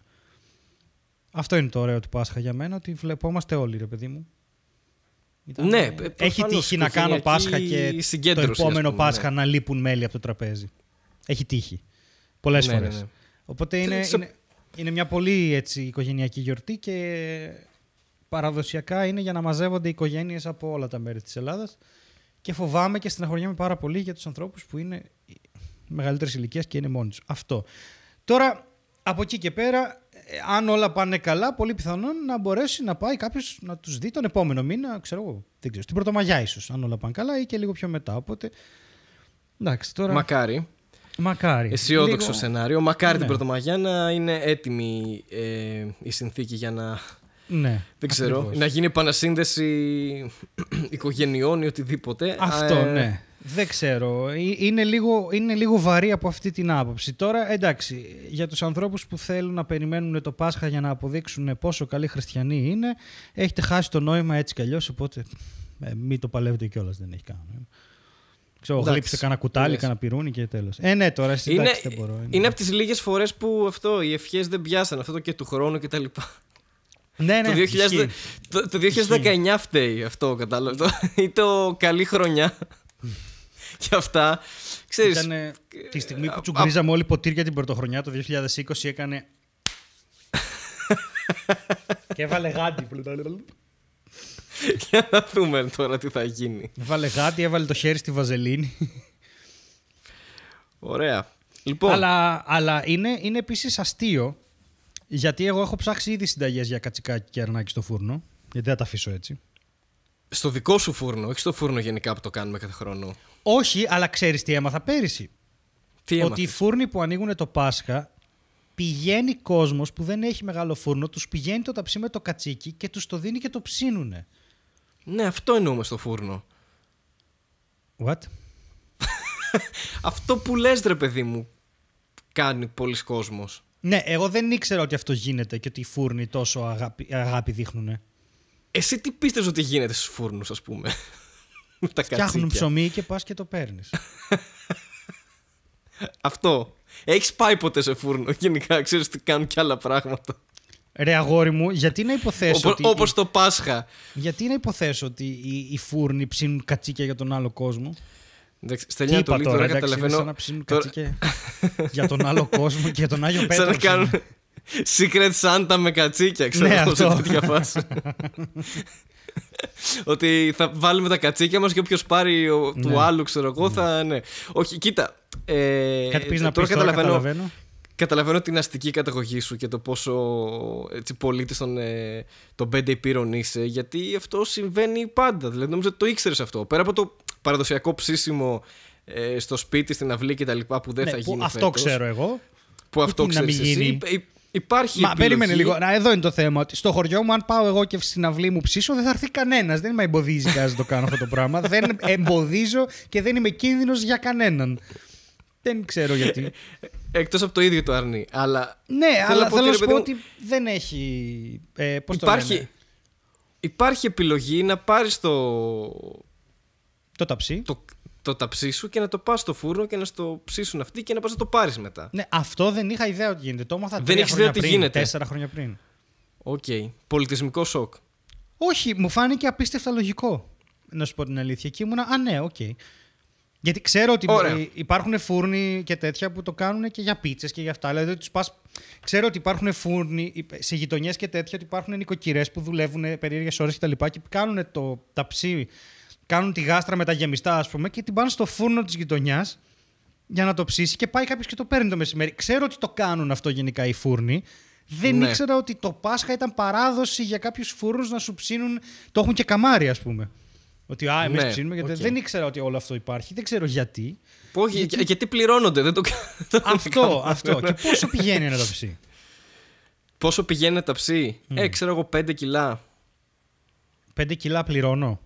Αυτό είναι το ωραίο του Πάσχα για μένα, ότι βλεπόμαστε όλοι, ρε παιδί μου. Ναι, έχει τύχει να κάνω Πάσχα και το επόμενο ναι. Πάσχα να λείπουν μέλη από το τραπέζι. Έχει τύχει. Πολλές ναι, φορές. Ναι, ναι. Οπότε είναι, είναι, μια πολύ έτσι, οικογενειακή γιορτή και παραδοσιακά είναι για να μαζεύονται οικογένειες από όλα τα μέρη της Ελλάδας. Και φοβάμαι και στεναχωριέμαι πάρα πολύ για τους ανθρώπους που είναι μεγαλύτερης ηλικίας και είναι μόνοι τους. Αυτό. Τώρα, από εκεί και πέρα, αν όλα πάνε καλά, πολύ πιθανόν να μπορέσει να πάει κάποιος να τους δει τον επόμενο μήνα, ξέρω εγώ, δεν ξέρω, την Πρωτομαγιά ίσως, αν όλα πάνε καλά ή και λίγο πιο μετά. Οπότε. Εντάξει, τώρα... Μακάρι. Μακάρι. Αισιόδοξο λίγο... σενάριο. Μακάρι την ναι. Πρωτομαγιά να είναι έτοιμη ε, η συνθήκη για να. Ναι, δεν ξέρω. Να γίνει επανασύνδεση οικογενειών ή οτιδήποτε. Αυτό, ε, ναι. Δεν ξέρω. Ε, είναι λίγο, είναι λίγο βαρύ από αυτή την άποψη. Τώρα, εντάξει, για τους ανθρώπους που θέλουν να περιμένουν το Πάσχα για να αποδείξουν πόσο καλοί χριστιανοί είναι, έχετε χάσει το νόημα έτσι κι αλλιώς, οπότε ε, μην το παλεύετε κιόλας, δεν έχει κανένα. Ξέρω, γλύψε κανένα κουτάλι, κανένα πυρούνι και τέλος. Ε, ναι, τώρα εσύ είναι, δεν μπορώ. Ε, είναι, είναι από τις λίγες φορές που αυτό, οι ευχές δεν πιάσαν αυτό το και του χρόνου κτλ. Ναι, ναι, το, 2019 φταίει αυτό, κατάλαβα. Ή το καλή χρονιά. Και αυτά. Ξέρεις, Ήτανε, τη στιγμή που τσουγκρίζαμε όλοι ποτήρια την πρωτοχρονιά το 2020 έκανε... και έβαλε γάντι. Για να δούμε τώρα τι θα γίνει. Βάλε γάντι, έβαλε το χέρι στη βαζελίνη. Ωραία. Λοιπόν. Αλλά, αλλά είναι, είναι επίσης αστείο γιατί εγώ έχω ψάξει ήδη συνταγές για κατσικάκι και αρνάκι στο φούρνο. Γιατί ε, δεν τα αφήσω έτσι. Στο δικό σου φούρνο, όχι στο φούρνο γενικά που το κάνουμε κάθε χρόνο. Όχι, αλλά ξέρεις τι έμαθα πέρυσι. Τι Ότι οι φούρνοι που ανοίγουν το Πάσχα πηγαίνει κόσμος που δεν έχει μεγάλο φούρνο, τους πηγαίνει το ταψί με το κατσίκι και τους το δίνει και το ψήνουνε. Ναι, αυτό εννοούμε στο φούρνο. What? αυτό που λες ρε παιδί μου κάνει πολλοί κόσμος. Ναι, εγώ δεν ήξερα ότι αυτό γίνεται και ότι οι φούρνοι τόσο αγάπη, αγάπη δείχνουν. Εσύ τι πίστευες ότι γίνεται στους φούρνους ας πούμε. Φτιάχνουν ψωμί και πας και το παίρνεις. Αυτό. Έχεις πάει ποτέ σε φούρνο. Γενικά ξέρεις τι κάνουν και άλλα πράγματα. Ρε αγόρι μου, γιατί να υποθέσω. Όπως το Πάσχα. Γιατί να υποθέσω ότι οι, οι φούρνοι ψήνουν κατσίκια για τον άλλο κόσμο. Στέλνει στελιά το λίγο τώρα, εντάξει, καταλαβαίνω. Σαν να ψήνουν κατσίκια για τον άλλο κόσμο και για τον Άγιο Πέτρο. Σαν κάνουν Secret Santa με κατσίκια, ξέρω ναι, αυτό. σε ότι θα βάλουμε τα κατσίκια μας και όποιος πάρει του ναι. άλλου, ξέρω εγώ, ναι. θα. Ναι. Όχι, κοίτα. Ε, Κάτι πεις να τώρα, καταλαβαίνω, καταλαβαίνω. την αστική καταγωγή σου και το πόσο έτσι, πολίτης των, ε, πέντε υπήρων είσαι, γιατί αυτό συμβαίνει πάντα. Δηλαδή, νομίζω ότι το ήξερες αυτό. Πέρα από το παραδοσιακό ψήσιμο ε, στο σπίτι, στην αυλή κτλ. που δεν ναι, θα γίνει. Που αυτό ξέρω εγώ. Που αυτό ξέρει. Υπάρχει. Μα περίμενε λίγο. Να, εδώ είναι το θέμα. Ότι στο χωριό μου, αν πάω εγώ και στην αυλή μου ψήσω, δεν θα έρθει κανένας. Δεν με εμποδίζει να το κάνω αυτό το πράγμα. δεν εμποδίζω και δεν είμαι κίνδυνος για κανέναν. Δεν ξέρω γιατί. Ε, Εκτός από το ίδιο το αρνί Αλλά ναι, αλλά θέλω να σου πω ότι δεν έχει. Ε, υπάρχει, το υπάρχει επιλογή να πάρεις το. Το ταψί. Το, το ταψί σου και να το πας στο φούρνο και να στο ψήσουν αυτοί και να πας να το πάρεις μετά. Ναι, αυτό δεν είχα ιδέα ότι γίνεται. Το έμαθα δεν έχει ιδέα τι γίνεται. Τέσσερα χρόνια πριν. Οκ. Okay. Πολιτισμικό σοκ. Όχι, μου φάνηκε απίστευτα λογικό. Να σου πω την αλήθεια. Και ήμουνα, α ναι, οκ. Γιατί ξέρω ότι Ωραία. υπάρχουν φούρνοι και τέτοια που το κάνουν και για πίτσες και για αυτά. Δηλαδή, τους πας... Ξέρω ότι υπάρχουν φούρνοι σε γειτονιές και τέτοια, ότι υπάρχουν νοικοκυρές που δουλεύουν περίεργες ώρες και τα λοιπά και κάνουν το ταψί κάνουν τη γάστρα με τα γεμιστά, ας πούμε, και την πάνε στο φούρνο της γειτονιάς για να το ψήσει και πάει κάποιος και το παίρνει το μεσημέρι. Ξέρω ότι το κάνουν αυτό γενικά οι φούρνοι. Δεν ναι. ήξερα ότι το Πάσχα ήταν παράδοση για κάποιους φούρνους να σου ψήνουν. Το έχουν και καμάρι, ας πούμε. Ότι α, εμείς ναι, ψήνουμε. Γιατί Δεν ήξερα ότι όλο αυτό υπάρχει. Δεν ξέρω γιατί. Πώς, γιατί... πληρώνονται, δεν το Αυτό, αυτό. και πόσο πηγαίνει να τα Πόσο πηγαίνει τα Mm. Ε, ξέρω εγώ 5 κιλά. 5 κιλά πληρώνω.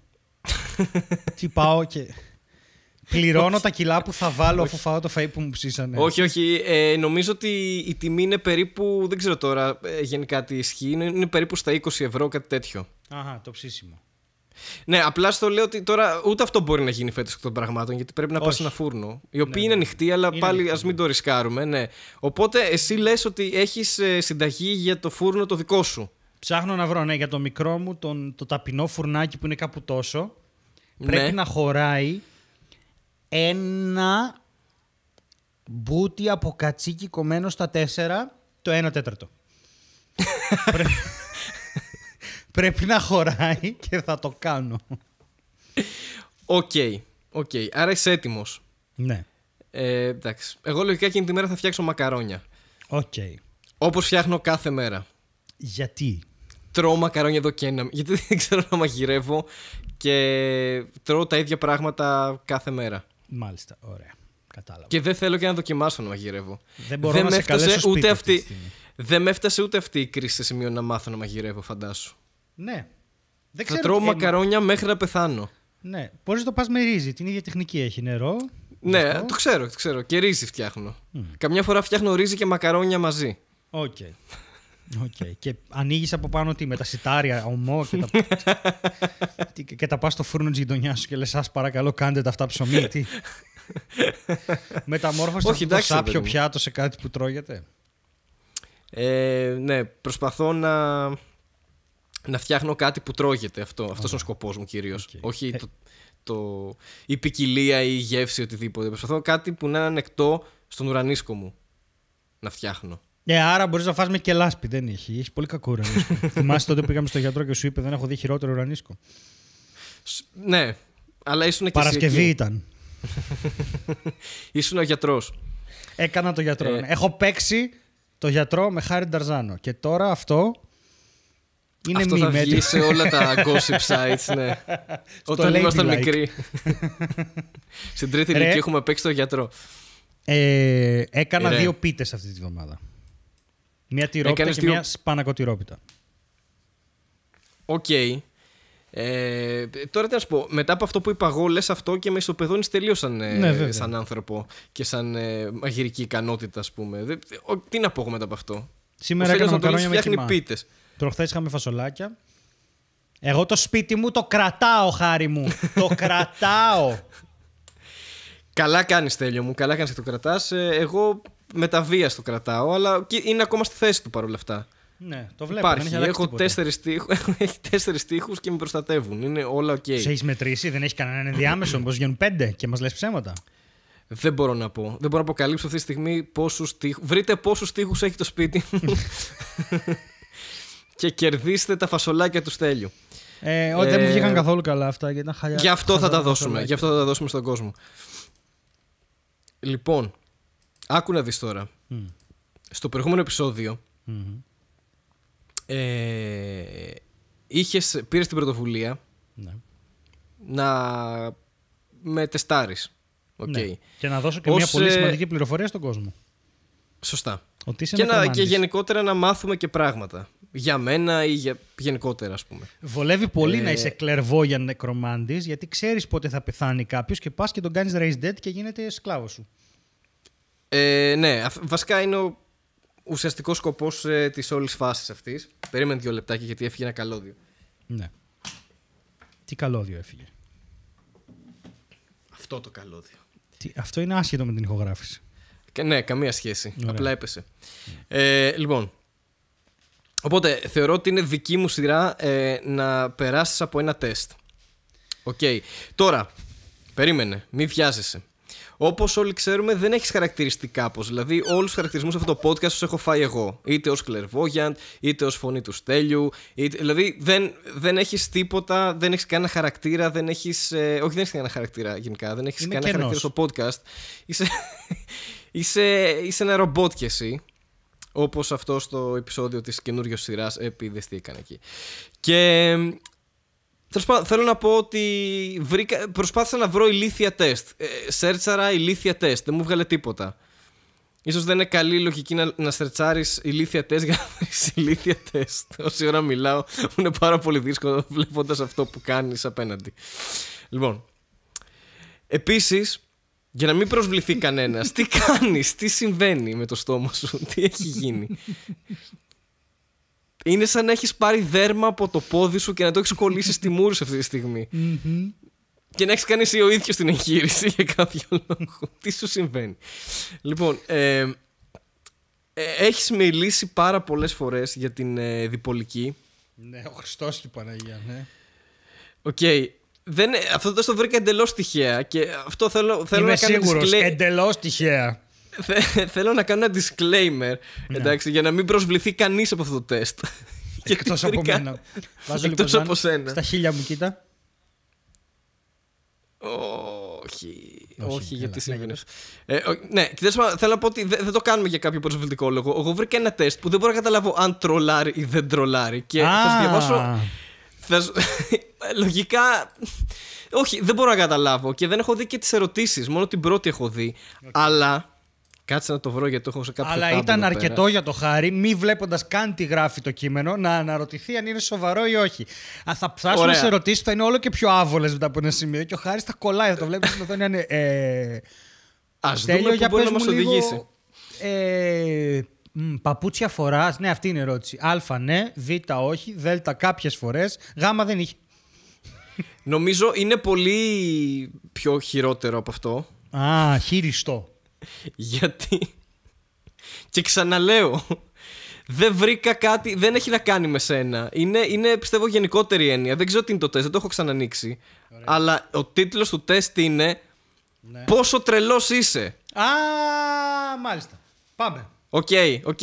Τι πάω και. Πληρώνω τα κιλά που θα βάλω αφού φάω το φαΐ που μου ψήσανε. Όχι, όχι. Ε, νομίζω ότι η τιμή είναι περίπου. Δεν ξέρω τώρα ε, γενικά τι ισχύει. Είναι, περίπου στα 20 ευρώ, κάτι τέτοιο. Αχα, το ψήσιμο. Ναι, απλά στο λέω ότι τώρα ούτε αυτό μπορεί να γίνει φέτος εκ των πραγμάτων, γιατί πρέπει να πας σε ένα φούρνο. η οποία ναι, ναι. είναι ανοιχτή αλλά πάλι ας μην ναι. το ρισκάρουμε. Ναι. Οπότε εσύ λες ότι έχεις ε, συνταγή για το φούρνο το δικό σου. Ψάχνω να βρω, ναι, για το μικρό μου, τον, το ταπεινό φουρνάκι που είναι κάπου τόσο πρέπει ναι. να χωράει ένα μπούτι από κατσίκι κομμένο στα τέσσερα το 1 τέταρτο. πρέπει να χωράει και θα το κάνω. Οκ. Okay, okay. Άρα είσαι έτοιμος. Ναι. Ε, εντάξει. Εγώ λογικά εκείνη τη μέρα θα φτιάξω μακαρόνια. Οκ. Okay. Όπως φτιάχνω κάθε μέρα. Γιατί τρώω μακαρόνια εδώ και ένα. Γιατί δεν ξέρω να μαγειρεύω και τρώω τα ίδια πράγματα κάθε μέρα. Μάλιστα, ωραία. Κατάλαβα. Και δεν θέλω και να δοκιμάσω να μαγειρεύω. Δεν μπορώ δεν να σε καλέσω σπίτι αυτή, αυτή Δεν με έφτασε ούτε αυτή η κρίση σε σημείο να μάθω να μαγειρεύω, φαντάσου. Ναι. Δεν ξέρω θα τρώω ε, μακαρόνια μέχρι να πεθάνω. Ναι. Μπορείς να το πας με ρύζι. Την ίδια τεχνική έχει νερό. Ναι, το ξέρω, το ξέρω. Και ρύζι φτιάχνω. Mm. Καμιά φορά φτιάχνω ρύζι και μακαρόνια μαζί. Οκ. Okay. Okay. Και ανοίγεις από πάνω τι, με τα σιτάρια, ομό και τα, και τα πας στο φούρνο της γειτονιάς σου και λες: σα παρακαλώ, κάντε τα αυτά ψωμί. Τι. Μεταμόρφωσε το σάπιο πιάτο σε κάτι που τρώγεται. Ε, ναι, προσπαθώ να, να φτιάχνω κάτι που τρώγεται. Αυτό αυτός είναι ο σκοπός μου κυρίως. Όχι ε. το, η ποικιλία ή η γεύση, οτιδήποτε. Προσπαθώ κάτι που να είναι ανεκτό στον ουρανίσκο μου να φτιάχνω. Ναι, άρα μπορείς να φας με και λάσπη. Δεν έχει. Έχει πολύ κακό ουρανίσκο. Θυμάσαι τότε που πήγαμε στο γιατρό και σου είπε: Δεν έχω δει χειρότερο ουρανίσκο. Ναι, αλλά ήσουν και Παρασκευή εκεί. ήταν. ήσουν ο γιατρός. Έκανα το γιατρό. Ε... Ναι. Έχω παίξει το γιατρό με Χάρη Νταρζάνο. Και τώρα αυτό είναι αυτό θα βγει σε όλα τα gossip sites, ναι. Όταν ήμασταν μικροί. Στην τρίτη ηλικία έχουμε παίξει το γιατρό. Ε, έκανα ε, δύο πίτες αυτή τη βδομάδα. Μια τυρόπιτα και μια σπανακοτυρόπιτα. Οκ. Ε, τώρα τι να σου πω, μετά από αυτό που είπα εγώ, λες αυτό και με ισοπεδώνεις τελείω σαν, ε, ναι, σαν άνθρωπο και σαν ε, μαγειρική ικανότητα, ας πούμε. τι να πω εγώ μετά από αυτό. Σήμερα έκανα μακαρόνια με κοιμά. Πίτες. είχαμε φασολάκια. Εγώ το σπίτι μου το κρατάω, χάρη μου. το κρατάω. Καλά κάνεις Τέλειο μου. Καλά κάνεις και το κρατάς. Ε, εγώ με τα βία το κρατάω, αλλά είναι ακόμα στη θέση του παρόλα αυτά. Ναι, το βλέπω. Υπάρχει. Δεν έχει έχω, τέσσερις τείχους, έχει τέσσερις τείχου και με προστατεύουν. Είναι όλα οκ. Σε έχεις μετρήσει, δεν έχει κανέναν ενδιάμεσο. Μήπως γίνουν πέντε και μας λες ψέματα. Δεν μπορώ να πω. Δεν μπορώ να αποκαλύψω αυτή τη στιγμή πόσους τείχου. Βρείτε πόσους τείχου έχει το σπίτι μου. και κερδίστε τα φασολάκια του στέλιου. Ε, δεν μου ε, βγήκαν καθόλου καλά αυτά γιατί χαλιά. Γι' αυτό θα τα δώσουμε. Γι' αυτό θα τα δώσουμε στον κόσμο. Λοιπόν, Άκου να δεις τώρα. Στο προηγούμενο επεισόδιο ε, είχες, πήρες την πρωτοβουλία ναι. να με τεστάρεις. Ναι. Και να δώσω και μια πολύ ε, σημαντική πληροφορία στον κόσμο. Σωστά. Ότι και, να, και γενικότερα να μάθουμε και πράγματα. Για μένα ή για, γενικότερα, ας πούμε. Βολεύει πολύ ε, να είσαι κλερβό για νεκρομάντης, γιατί ξέρεις πότε θα πεθάνει κάποιος και πας και τον κάνεις raise dead και γίνεται σκλάβος σου. Ε, ναι, βασικά είναι ο ουσιαστικός σκοπός ε, της όλης φάσης αυτής. Περίμενε δύο λεπτάκια γιατί έφυγε ένα καλώδιο. Ναι. Τι καλώδιο έφυγε. Αυτό το καλώδιο. Τι, αυτό είναι άσχετο με την ηχογράφηση. Και, ναι, καμία σχέση. Απλά έπεσε. Ε, λοιπόν. Οπότε θεωρώ ότι είναι δική μου σειρά ε, να περάσεις από ένα τεστ. Οκ. Τώρα, περίμενε, μην βιάζεσαι. Όπως όλοι ξέρουμε, δεν έχεις χαρακτηριστικά πώ. Δηλαδή, όλους τους χαρακτηρισμούς σε αυτό το podcast τους έχω φάει εγώ. Είτε ως κλερβόγιαντ, είτε ως φωνή του στέλιου. Είτε... Δηλαδή, δεν, δεν έχεις τίποτα, δεν έχεις κανένα χαρακτήρα, δεν έχεις. Ε, όχι, δεν έχεις κανένα χαρακτήρα γενικά. Δεν έχεις κανένα χαρακτήρα στο podcast. Είσαι, είσαι, είσαι ένα ρομπότ κι εσύ. Όπως αυτό στο επεισόδιο της καινούριο σειρά, επειδή έκανε εκεί. Και θέλω να πω ότι προσπάθησα να βρω ηλίθια τεστ. Ε, σέρτσαρα ηλίθια τεστ. Δεν μου βγάλε τίποτα. Ίσως δεν είναι καλή λογική να, να σερτσάρεις ηλίθια τεστ για να βρεις ηλίθια τεστ. Όση ώρα μιλάω, μου είναι πάρα πολύ δύσκολο βλέποντας αυτό που κάνεις απέναντι. Λοιπόν, επίσης, για να μην προσβληθεί κανένας, τι κάνεις, τι συμβαίνει με το στόμα σου, τι έχει γίνει. Είναι σαν να έχεις πάρει δέρμα από το πόδι σου και να το έχεις κολλήσει στη μούρη σε αυτή τη στιγμη mm-hmm. Και να έχεις κάνει εσύ ο ίδιος την εγχείρηση για κάποιο λόγο. Τι σου συμβαίνει. Λοιπόν, ε, ε έχεις μιλήσει πάρα πολλές φορές για την ε, διπολική. Ναι, ο Χριστός και η Παναγία, ναι. Οκ. Δεν, αυτό το βρήκα εντελώς τυχαία και αυτό θέλω, θέλω να κάνω σίγουρος, εντελώς τυχαία. Θέλω να κάνω ένα disclaimer ναι. εντάξει, για να μην προσβληθεί κανείς από αυτό το τεστ. Εκτός από μένα. Βάζω Εκτός λοιπόν από σένα. Στα χίλια μου, κοίτα. Όχι, όχι, γιατί συμβαίνει. Ε, ναι, κοιτάξτε, θέλω να πω ότι δεν, δεν το κάνουμε για κάποιο προσβλητικό λόγο. Εγώ βρήκα ένα τεστ που δεν μπορώ να καταλάβω αν τρολάρει ή δεν τρολάρει. Και θα σου διαβάσω. Θα λογικά. Όχι, δεν μπορώ να καταλάβω και δεν έχω δει και τις ερωτήσεις. Μόνο την πρώτη έχω δει. Okay. Αλλά Κάτσε να το βρω γιατί το έχω σε κάποιο Αλλά ήταν αρκετό για το χάρη, μη βλέποντας καν τι γράφει το κείμενο, να αναρωτηθεί αν είναι σοβαρό ή όχι. Α, θα φτάσουμε σε ερωτήσεις που θα είναι όλο και πιο άβολες μετά από ένα σημείο και ο χάρης θα κολλάει, θα το βλέπεις στην οθόνη. Είναι, ε, Ας δούμε που μπορεί να μας οδηγήσει. Ε, παπούτσια φοράς, ναι, αυτή είναι η ερώτηση. Α, ναι, Β, όχι, Δ, κάποιες φορές. Γ, δεν είχε. Νομίζω είναι πολύ πιο χειρότερο από αυτό. Α, χειριστό. Γιατί. Και ξαναλέω. Δεν βρήκα κάτι, δεν έχει να κάνει με σένα. Είναι, είναι πιστεύω γενικότερη έννοια. Δεν ξέρω τι είναι το τεστ, δεν το έχω ξανανοίξει. Αλλά ο τίτλος του τεστ είναι ναι. Πόσο τρελός είσαι. Α, μάλιστα. Πάμε. Οκ, okay, οκ.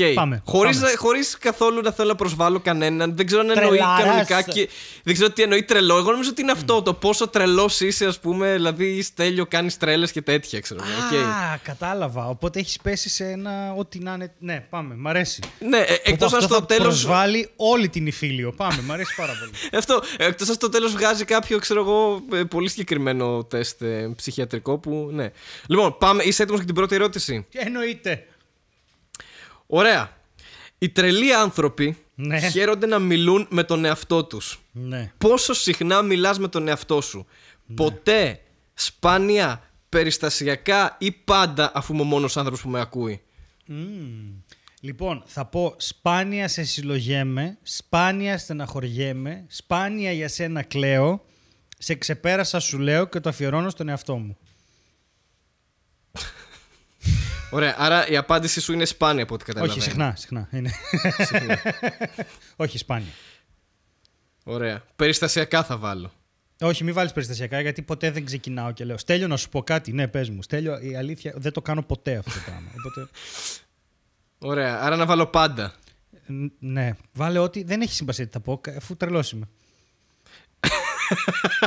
Χωρί χωρίς καθόλου να θέλω να προσβάλλω κανέναν. Δεν ξέρω αν εννοεί κανονικά. Και... Δεν ξέρω τι εννοεί τρελό. Εγώ νομίζω ότι είναι αυτό. Το πόσο τρελός είσαι, ας πούμε. Δηλαδή, είσαι τέλειο, κάνεις τρέλες και τέτοια, ξέρω. Α, ah, okay. κατάλαβα. Οπότε έχεις πέσει σε ένα. Ό,τι να είναι. Ναι, πάμε. Μ' αρέσει. Ναι, ε, εκτός αν στο τέλος. προσβάλλει όλη την ηφίλιο, Πάμε. Μ' αρέσει πάρα πολύ. αυτό. Ε, εκτός αν στο τέλος βγάζει κάποιο, ξέρω εγώ, ε, πολύ συγκεκριμένο τεστ ψυχιατρικό που. Ναι. Λοιπόν, πάμε. Είσαι έτοιμος για την πρώτη ερώτηση. Εννοείται. Ωραία. Οι τρελοί άνθρωποι ναι. χαίρονται να μιλούν με τον εαυτό τους. Ναι. Πόσο συχνά μιλάς με τον εαυτό σου. Ναι. Ποτέ, σπάνια, περιστασιακά ή πάντα, αφού είμαι ο μόνος άνθρωπος που με ακούει. Λοιπόν, θα πω σπάνια σε συλλογέμαι, σπάνια στεναχωριέμαι, σπάνια για σένα κλαίω, σε ξεπέρασα σου λέω και το αφιερώνω στον εαυτό μου. Ωραία, άρα η απάντηση σου είναι σπάνια από ό,τι καταλαβαίνω. Όχι, συχνά, συχνά. Είναι. Όχι, σπάνια. Ωραία. Περιστασιακά θα βάλω. Όχι, μην βάλεις περιστασιακά γιατί ποτέ δεν ξεκινάω και λέω. Στέλιο, να σου πω κάτι. Ναι, πες μου. Στέλιο, η αλήθεια δεν το κάνω ποτέ αυτό το πράγμα. Οπότε... Ωραία. Άρα να βάλω πάντα. Ναι. Βάλε ότι δεν έχει σημασία τι θα πω, αφού τρελώσει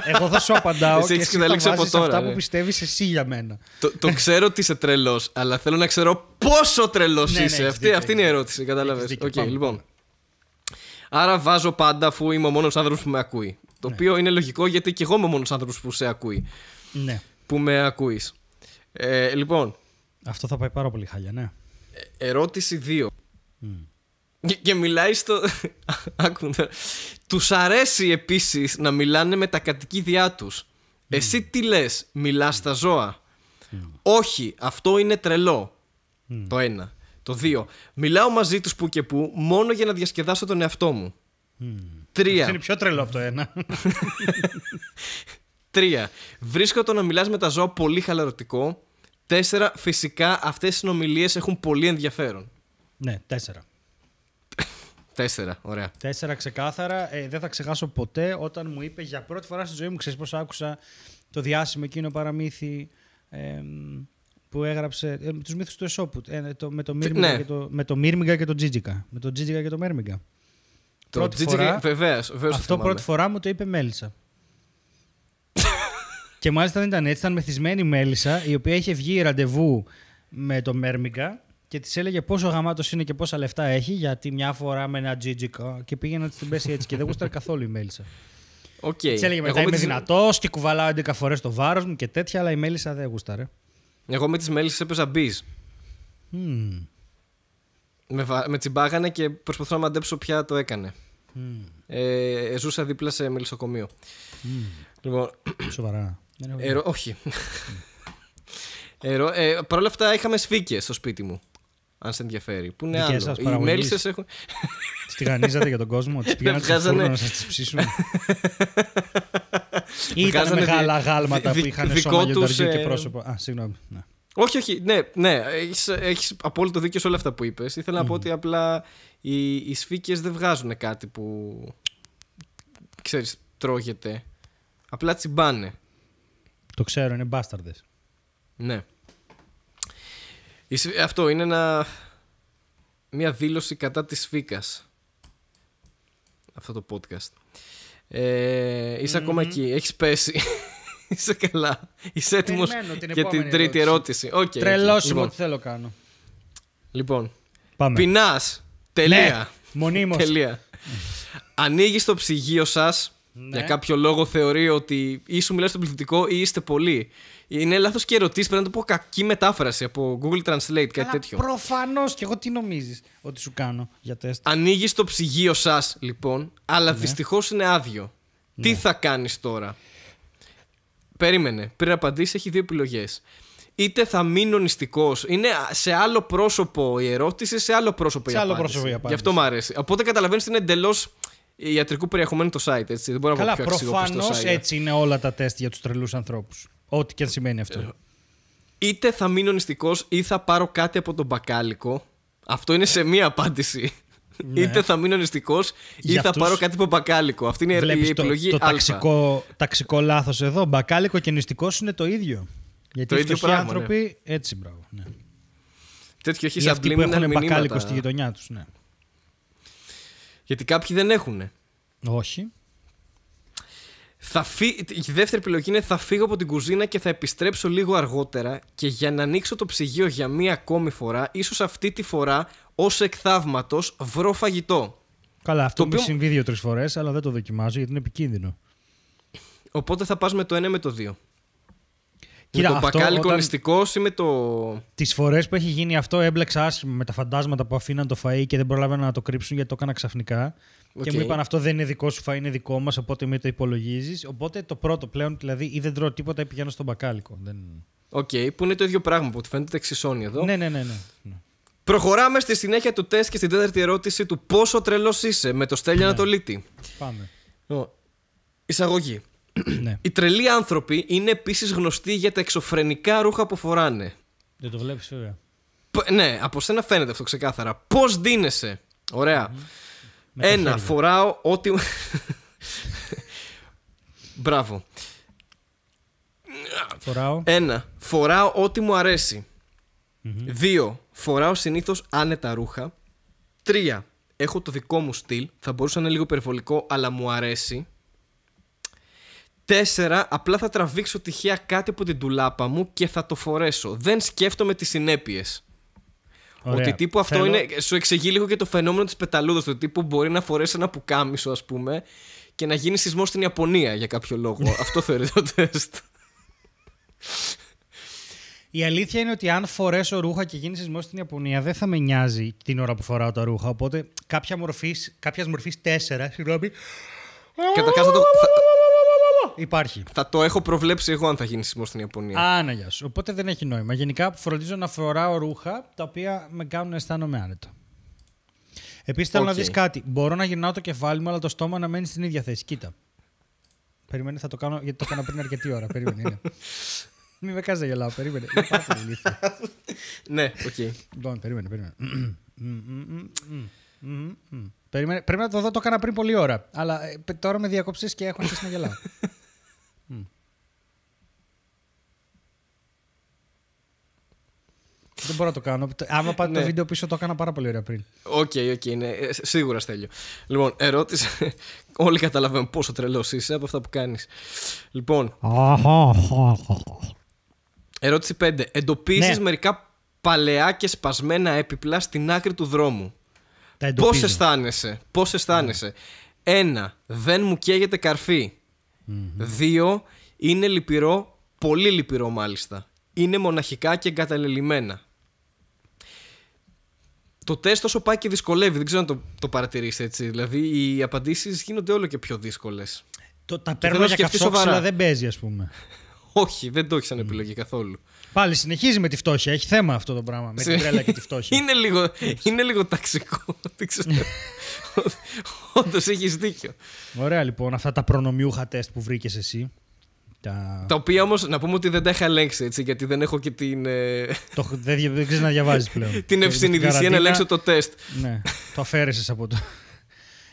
εγώ θα σου απαντάω εσύ και εσύ θα βάζεις από τώρα, αυτά που πιστεύεις εσύ για μένα. Το, το ξέρω ότι είσαι τρελός, αλλά θέλω να ξέρω πόσο τρελός ναι, ναι, είσαι. αυτή, είναι η ερώτηση, κατάλαβες. okay, λοιπόν. Άρα βάζω πάντα αφού είμαι ο μόνος άνθρωπος που με ακούει. Το ναι. οποίο είναι λογικό γιατί και εγώ είμαι ο μόνος άνθρωπος που σε ακούει. Ναι. Που με ακούεις. Ε, λοιπόν. Αυτό θα πάει πάρα πολύ χάλια, ναι. Ε, ερώτηση 2. Και, και μιλάει στο. Τους Τους αρέσει επίσης να μιλάνε με τα κατοικίδια τους. Εσύ τι λες, μιλάς στα ζώα. Όχι, αυτό είναι τρελό. Το ένα. Το δύο. Μιλάω μαζί τους που και που μόνο για να διασκεδάσω τον εαυτό μου. Τρία. είναι πιο τρελό από το ένα. Τρία. Βρίσκω το να μιλάς με τα ζώα πολύ χαλαρωτικό. Τέσσερα. Φυσικά αυτές οι συνομιλίες έχουν πολύ ενδιαφέρον. Ναι, τέσσερα. Τέσσερα, ωραία. Τέσσερα ξεκάθαρα. Ε, δεν θα ξεχάσω ποτέ όταν μου είπε για πρώτη φορά στη ζωή μου, ξέρεις πώς άκουσα το διάσημο εκείνο παραμύθι ε, που έγραψε. Ε, τους μύθους του Εσόπου. Ε, το, με, το Μίρμιγκα ναι. και το, με το Μίρμιγκα και τον Τζίτζικα. Με το Τζίτζικα και τον Μέρμιγκα. Το πρώτη Τζίτζικα, φορά, βεβαίως, βεβαίως αυτό πρώτη φορά μου το είπε Μέλισσα. και μάλιστα δεν ήταν έτσι, ήταν μεθυσμένη Μέλισσα, η οποία είχε βγει ραντεβού με το Μέρμιγκα και της έλεγε πόσο γαμάτος είναι και πόσα λεφτά έχει, γιατί μια φορά με ένα τζίτζικο και πήγαινε να της την πέσει έτσι και δεν γούσταρε καθόλου η μέλισσα. Okay. Της έλεγε μετά Εγώ είμαι τις... δυνατός και κουβαλάω 11 φορές το βάρος μου και τέτοια, αλλά η μέλισσα δεν γούσταρε. Εγώ με τις μέλισσε έπαιζα μπει. Mm. Με, με τσιμπάγανε και προσπαθώ να μαντέψω ποια το έκανε. Mm. Ε, ζούσα δίπλα σε μελισσοκομείο. Mm. Λοιπόν, Σοβαρά. Ε, όχι. ε, Παρ' όλα αυτά είχαμε σφίκες στο σπίτι μου αν σε ενδιαφέρει. Που είναι άλλο. Οι μέλισσες έχουν. Τις τηγανίζατε για τον κόσμο, τις πήγαιναν βγάζανε... να σας τις ψήσουν. Ή ήταν μεγάλα γάλματα που είχαν σώμα γιονταριού και ε, πρόσωπο. Α, συγγνώμη. Ναι. Όχι, όχι, ναι, ναι έχεις, απόλυτο δίκιο σε όλα αυτά που είπες. Ήθελα να πω ότι απλά οι, οι σφίκες δεν βγάζουν κάτι που, ξέρεις τρώγεται. Απλά τσιμπάνε. Το ξέρω, είναι μπάσταρδες. Ναι. Ε, αυτό είναι μια δήλωση κατά της φίκας. Αυτό το podcast. Ε, εισαι mm ακόμα εκεί, έχεις πέσει. είσαι καλά. Είσαι έτοιμος για την τρίτη ερώτηση. ερώτηση. Okay, Τρελώσιμο, λοιπόν. τι θέλω κάνω. Λοιπόν, Πάμε. πεινάς. Τελεία. Ναι, μονίμως. Τελεία. Ανοίγεις το ψυγείο σας ναι. Για κάποιο λόγο θεωρεί ότι ή σου μιλάει στο πληθυντικό ή είστε πολλοί. Είναι λάθος και ερωτήσεις. Πρέπει να το πω κακή μετάφραση από Google Translate, κάτι Αλλά τέτοιο. Προφανώς και εγώ τι νομίζεις ότι σου κάνω για τεστ. Ανοίγει το ψυγείο σας, λοιπόν, αλλά ναι. δυστυχώς είναι άδειο. Τι ναι. θα κάνεις τώρα. Περίμενε. Πριν απαντήσεις, έχει δύο επιλογές. Είτε θα μείνω νηστικός. Είναι σε άλλο πρόσωπο η ερώτηση, σε άλλο πρόσωπο η σε Άλλο πρόσωπο η απάντηση. Γι' αυτό μου αρέσει. Οπότε καταλαβαίνεις ότι είναι εντελώς ε, ιατρικού περιεχομένου το site. Έτσι. Δεν μπορώ Καλά, προφανώ έτσι είναι όλα τα τεστ για τους τρελούς ανθρώπους. Ό,τι και αν σημαίνει αυτό. Ε, είτε θα μείνω νηστικός ή θα πάρω κάτι από τον μπακάλικο. Αυτό είναι σε μία απάντηση. Ναι. Είτε θα μείνω νηστικός ή αυτούς... θα πάρω κάτι από μπακάλικο. Αυτή είναι Βλέπεις η θα παρω κατι απο τον μπακαλικο αυτο ειναι σε μια απαντηση ναι ειτε θα μεινω νηστικο η θα παρω κατι απο μπακαλικο αυτη ειναι η επιλογη Το, το ταξικό, ταξικό λάθος εδώ. Μπακάλικο και νηστικός είναι το ίδιο. Γιατί οι ναι. άνθρωποι. Ναι. Έτσι, μπράβο. Ναι. Τέτοιο έχει που έχουν μπακάλικο στη γειτονιά τους. Ναι. Γιατί κάποιοι δεν έχουν. Όχι. Θα φύ... Η δεύτερη επιλογή είναι θα φύγω από την κουζίνα και θα επιστρέψω λίγο αργότερα και για να ανοίξω το ψυγείο για μία ακόμη φορά, ίσως αυτή τη φορά ως εκ βρω φαγητό. Καλά, αυτό μου συμβει συμβεί δύο-τρει φορές, αλλά δεν το δοκιμάζω γιατί είναι επικίνδυνο. Οπότε θα πας με το ένα με το δύο με το μπακάλι κονιστικό ή με το. Τις φορές που έχει γίνει αυτό, έμπλεξα άσχημα με τα φαντάσματα που αφήναν το φαΐ και δεν προλάβαιναν να το κρύψουν γιατί το έκανα ξαφνικά. Και μου είπαν αυτό δεν είναι δικό σου φαΐ, είναι δικό μας, οπότε μην το υπολογίζεις. Οπότε το πρώτο πλέον, δηλαδή, ή δεν τρώω τίποτα ή πηγαίνω στον μπακάλικο. Δεν... Οκ, okay, που είναι το ίδιο πράγμα που φαίνεται εξισώνει εδώ. Ναι, ναι, ναι, ναι. ναι. Προχωράμε στη συνέχεια του τεστ και στην τέταρτη ερώτηση του πόσο τρελός είσαι με το Στέλιο ναι. Ανατολίτη. Πάμε. Εισαγωγή. Ναι. Οι τρελοί άνθρωποι είναι επίσης γνωστοί για τα εξωφρενικά ρούχα που φοράνε. Δεν το βλέπεις, βέβαια. ναι, από σένα φαίνεται αυτό ξεκάθαρα. Πώς δίνεσαι. Ένα, φοράω ό,τι. Μπράβο. Φοράω. Ένα, φοράω ό,τι μου αρεσει Δύο, φοράω συνήθως άνετα ρούχα. Τρία, έχω το δικό μου στυλ. Θα μπορούσα να είναι λίγο περιβολικό, αλλά μου αρέσει. Τέσσερα, απλά θα τραβήξω τυχαία κάτι από την τουλάπα μου και θα το φορέσω. Δεν σκέφτομαι τις συνέπειες. Ότι τύπου αυτό είναι. Σου εξηγεί λίγο και το φαινόμενο της πεταλούδας. Το τύπου μπορεί να φορέσει ένα πουκάμισο, ας πούμε, και να γίνει σεισμός στην Ιαπωνία για κάποιο λόγο. Ναι. αυτό θεωρείται το τεστ. Η αλήθεια είναι ότι αν φορέσω ρούχα και γίνει σεισμός στην Ιαπωνία, δεν θα με νοιάζει την ώρα που φοράω τα ρούχα. Οπότε κάποια μορφής, τέσσερα, 4, συγγνώμη. Καταρχά θα το. Υπάρχει. Θα το έχω προβλέψει εγώ αν θα γίνει σεισμό στην Ιαπωνία. ναι, γεια σου. Οπότε δεν έχει νόημα. Γενικά φροντίζω να φοράω ρούχα τα οποία με κάνουν να αισθάνομαι άνετο Επίσης θέλω να δεις κάτι. Μπορώ να γυρνάω το κεφάλι μου, αλλά το στόμα να μένει στην ίδια θέση. Κοίτα. Περιμένε, θα το κάνω γιατί το έκανα πριν αρκετή ώρα. Περίμενε. Είναι. Μην με κάνει να γελάω, περίμενε. Ναι, οκ. Λοιπόν, περίμενε, περίμενε. πρέπει να το δω, το έκανα πριν πολλή ώρα. Αλλά ε, τώρα με διακοψεί και έχω αρχίσει να γελάω. Δεν μπορώ να το κάνω. Άμα πάτε το ναι. βίντεο πίσω, το έκανα πάρα πολύ ωραία πριν. Οκ, okay, οκ, ναι. ε, Σίγουρα στέλνω. Λοιπόν, ερώτηση. Όλοι καταλαβαίνουν πόσο τρελός είσαι από αυτά που κάνεις. Λοιπόν. ερώτηση 5. Εντοπίζεις ναι. μερικά παλαιά και σπασμένα έπιπλα στην άκρη του δρόμου. Πώς αισθάνεσαι, πώς ναι. αισθάνεσαι. Ένα, δεν μου καίγεται Δύο, είναι λυπηρό, πολύ λυπηρό μάλιστα. Είναι μοναχικά και εγκαταλελειμμένα. Το τεστ όσο πάει και δυσκολεύει, δεν ξέρω αν το, το παρατηρήσετε έτσι. Δηλαδή οι απαντήσεις γίνονται όλο και πιο δύσκολες. Το, τα παίρνω για καυσόξυλα, δεν παίζει, ας πούμε. Όχι, δεν το έχεις σαν επιλογή καθόλου. Πάλι συνεχίζει με τη φτώχεια. Έχει θέμα αυτό το πράγμα. Με την τρέλα και τη φτώχεια. είναι, λίγο, είναι λίγο ταξικό. Όντως έχεις δίκιο. Ωραία λοιπόν, αυτά τα προνομιούχα τεστ που βρήκες εσύ. Τα... τα οποία όμως να πούμε ότι δεν τα είχα ελέγξει έτσι, γιατί δεν έχω και την. Ε, το, δεν, δεν ξέρεις να διαβάζεις πλέον. την ευσυνειδησία να ελέγξω το τεστ. ναι, το αφαιρεσε από το.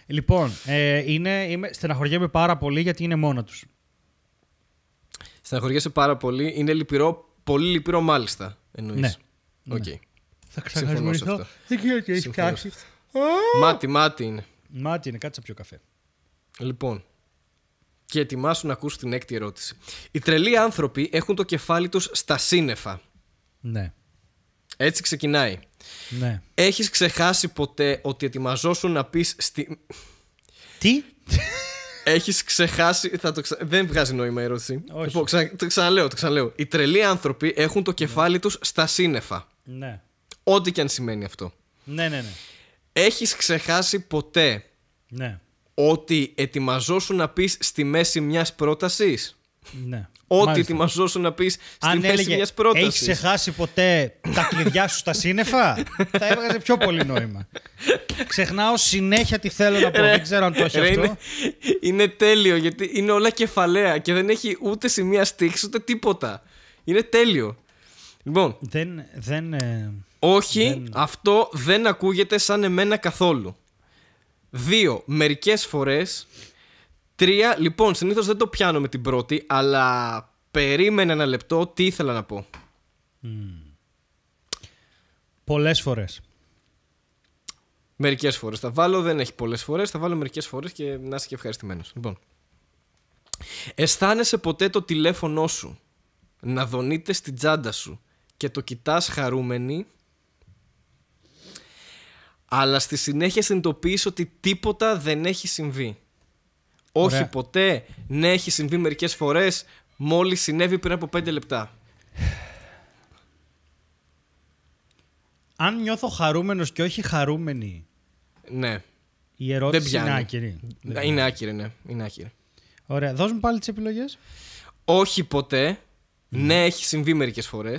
λοιπόν, ε, είναι, είμαι, στεναχωριέμαι πάρα πολύ γιατί είναι μόνα τους. Στεναχωριέσαι πάρα πολύ. Είναι λυπηρό, πολύ λυπηρό μάλιστα. Εννοείς. Ναι. Okay. ναι. Θα ξαναγνωριστώ. Δεν ξέρω τι έχει κάνει. Μάτι, μάτι είναι. Μάτι είναι, κάτσε πιο καφέ. Λοιπόν, και ετοιμάσου να ακούσει την έκτη ερώτηση. Οι τρελοί άνθρωποι έχουν το κεφάλι τους στα σύννεφα. Ναι. Έτσι ξεκινάει. Ναι. Έχεις ξεχάσει ποτέ ότι ετοιμαζόσουν να πεις στη... Τι? Έχεις ξεχάσει. Θα το Δεν βγάζει νόημα η ερώτηση. Όχι. Λοιπόν, το ξαναλέω, το ξαναλέω. Οι τρελοί άνθρωποι έχουν το κεφάλι ναι. τους στα σύννεφα. Ναι. Ό,τι και αν σημαίνει αυτό. Ναι, ναι, ναι. Έχεις ξεχάσει ποτέ ναι. ότι ετοιμαζόσουν να πεις στη μέση μιας πρότασης. Ναι. Ό,τι ετοιμαζόσουν να πεις στην θέση μέση μια πρόταση. Έχει ξεχάσει ποτέ τα κλειδιά σου στα σύννεφα, θα έβγαζε πιο πολύ νόημα. Ξεχνάω συνέχεια τι θέλω να πω. δεν ξέρω αν το έχει αυτό. Είναι, τέλειο γιατί είναι όλα κεφαλαία και δεν έχει ούτε σημεία στίξη ούτε τίποτα. Είναι τέλειο. Λοιπόν. Δεν. δεν ε, όχι, αυτό δεν ακούγεται σαν εμένα καθόλου. Δύο, μερικές φορές. Τρία, λοιπόν, συνήθως δεν το πιάνω με την πρώτη, αλλά περίμενε ένα λεπτό τι ήθελα να πω. Mm. Πολλές φορές. Μερικές φορές θα βάλω, δεν έχει πολλές φορές. Θα βάλω μερικές φορές και να είσαι και ευχαριστημένος. Λοιπόν. Αισθάνεσαι ποτέ το τηλέφωνό σου να δονείται στην τσάντα σου και το κοιτάς χαρούμενη αλλά στη συνέχεια συνειδητοποιείς ότι τίποτα δεν έχει συμβεί. Όχι ποτέ. Ναι, έχει συμβεί μερικές φορές. Μόλις συνέβη πριν από 5 λεπτά. Αν νιώθω χαρούμενος και όχι χαρούμενη. Ναι. Η ερώτηση είναι άκυρη. Ναι, είναι άκυρη, ναι. Είναι άκυρη. Ωραία. Δώσ' μου πάλι τις επιλογές. Όχι ποτέ. Ναι, ναι έχει συμβεί μερικές φορές.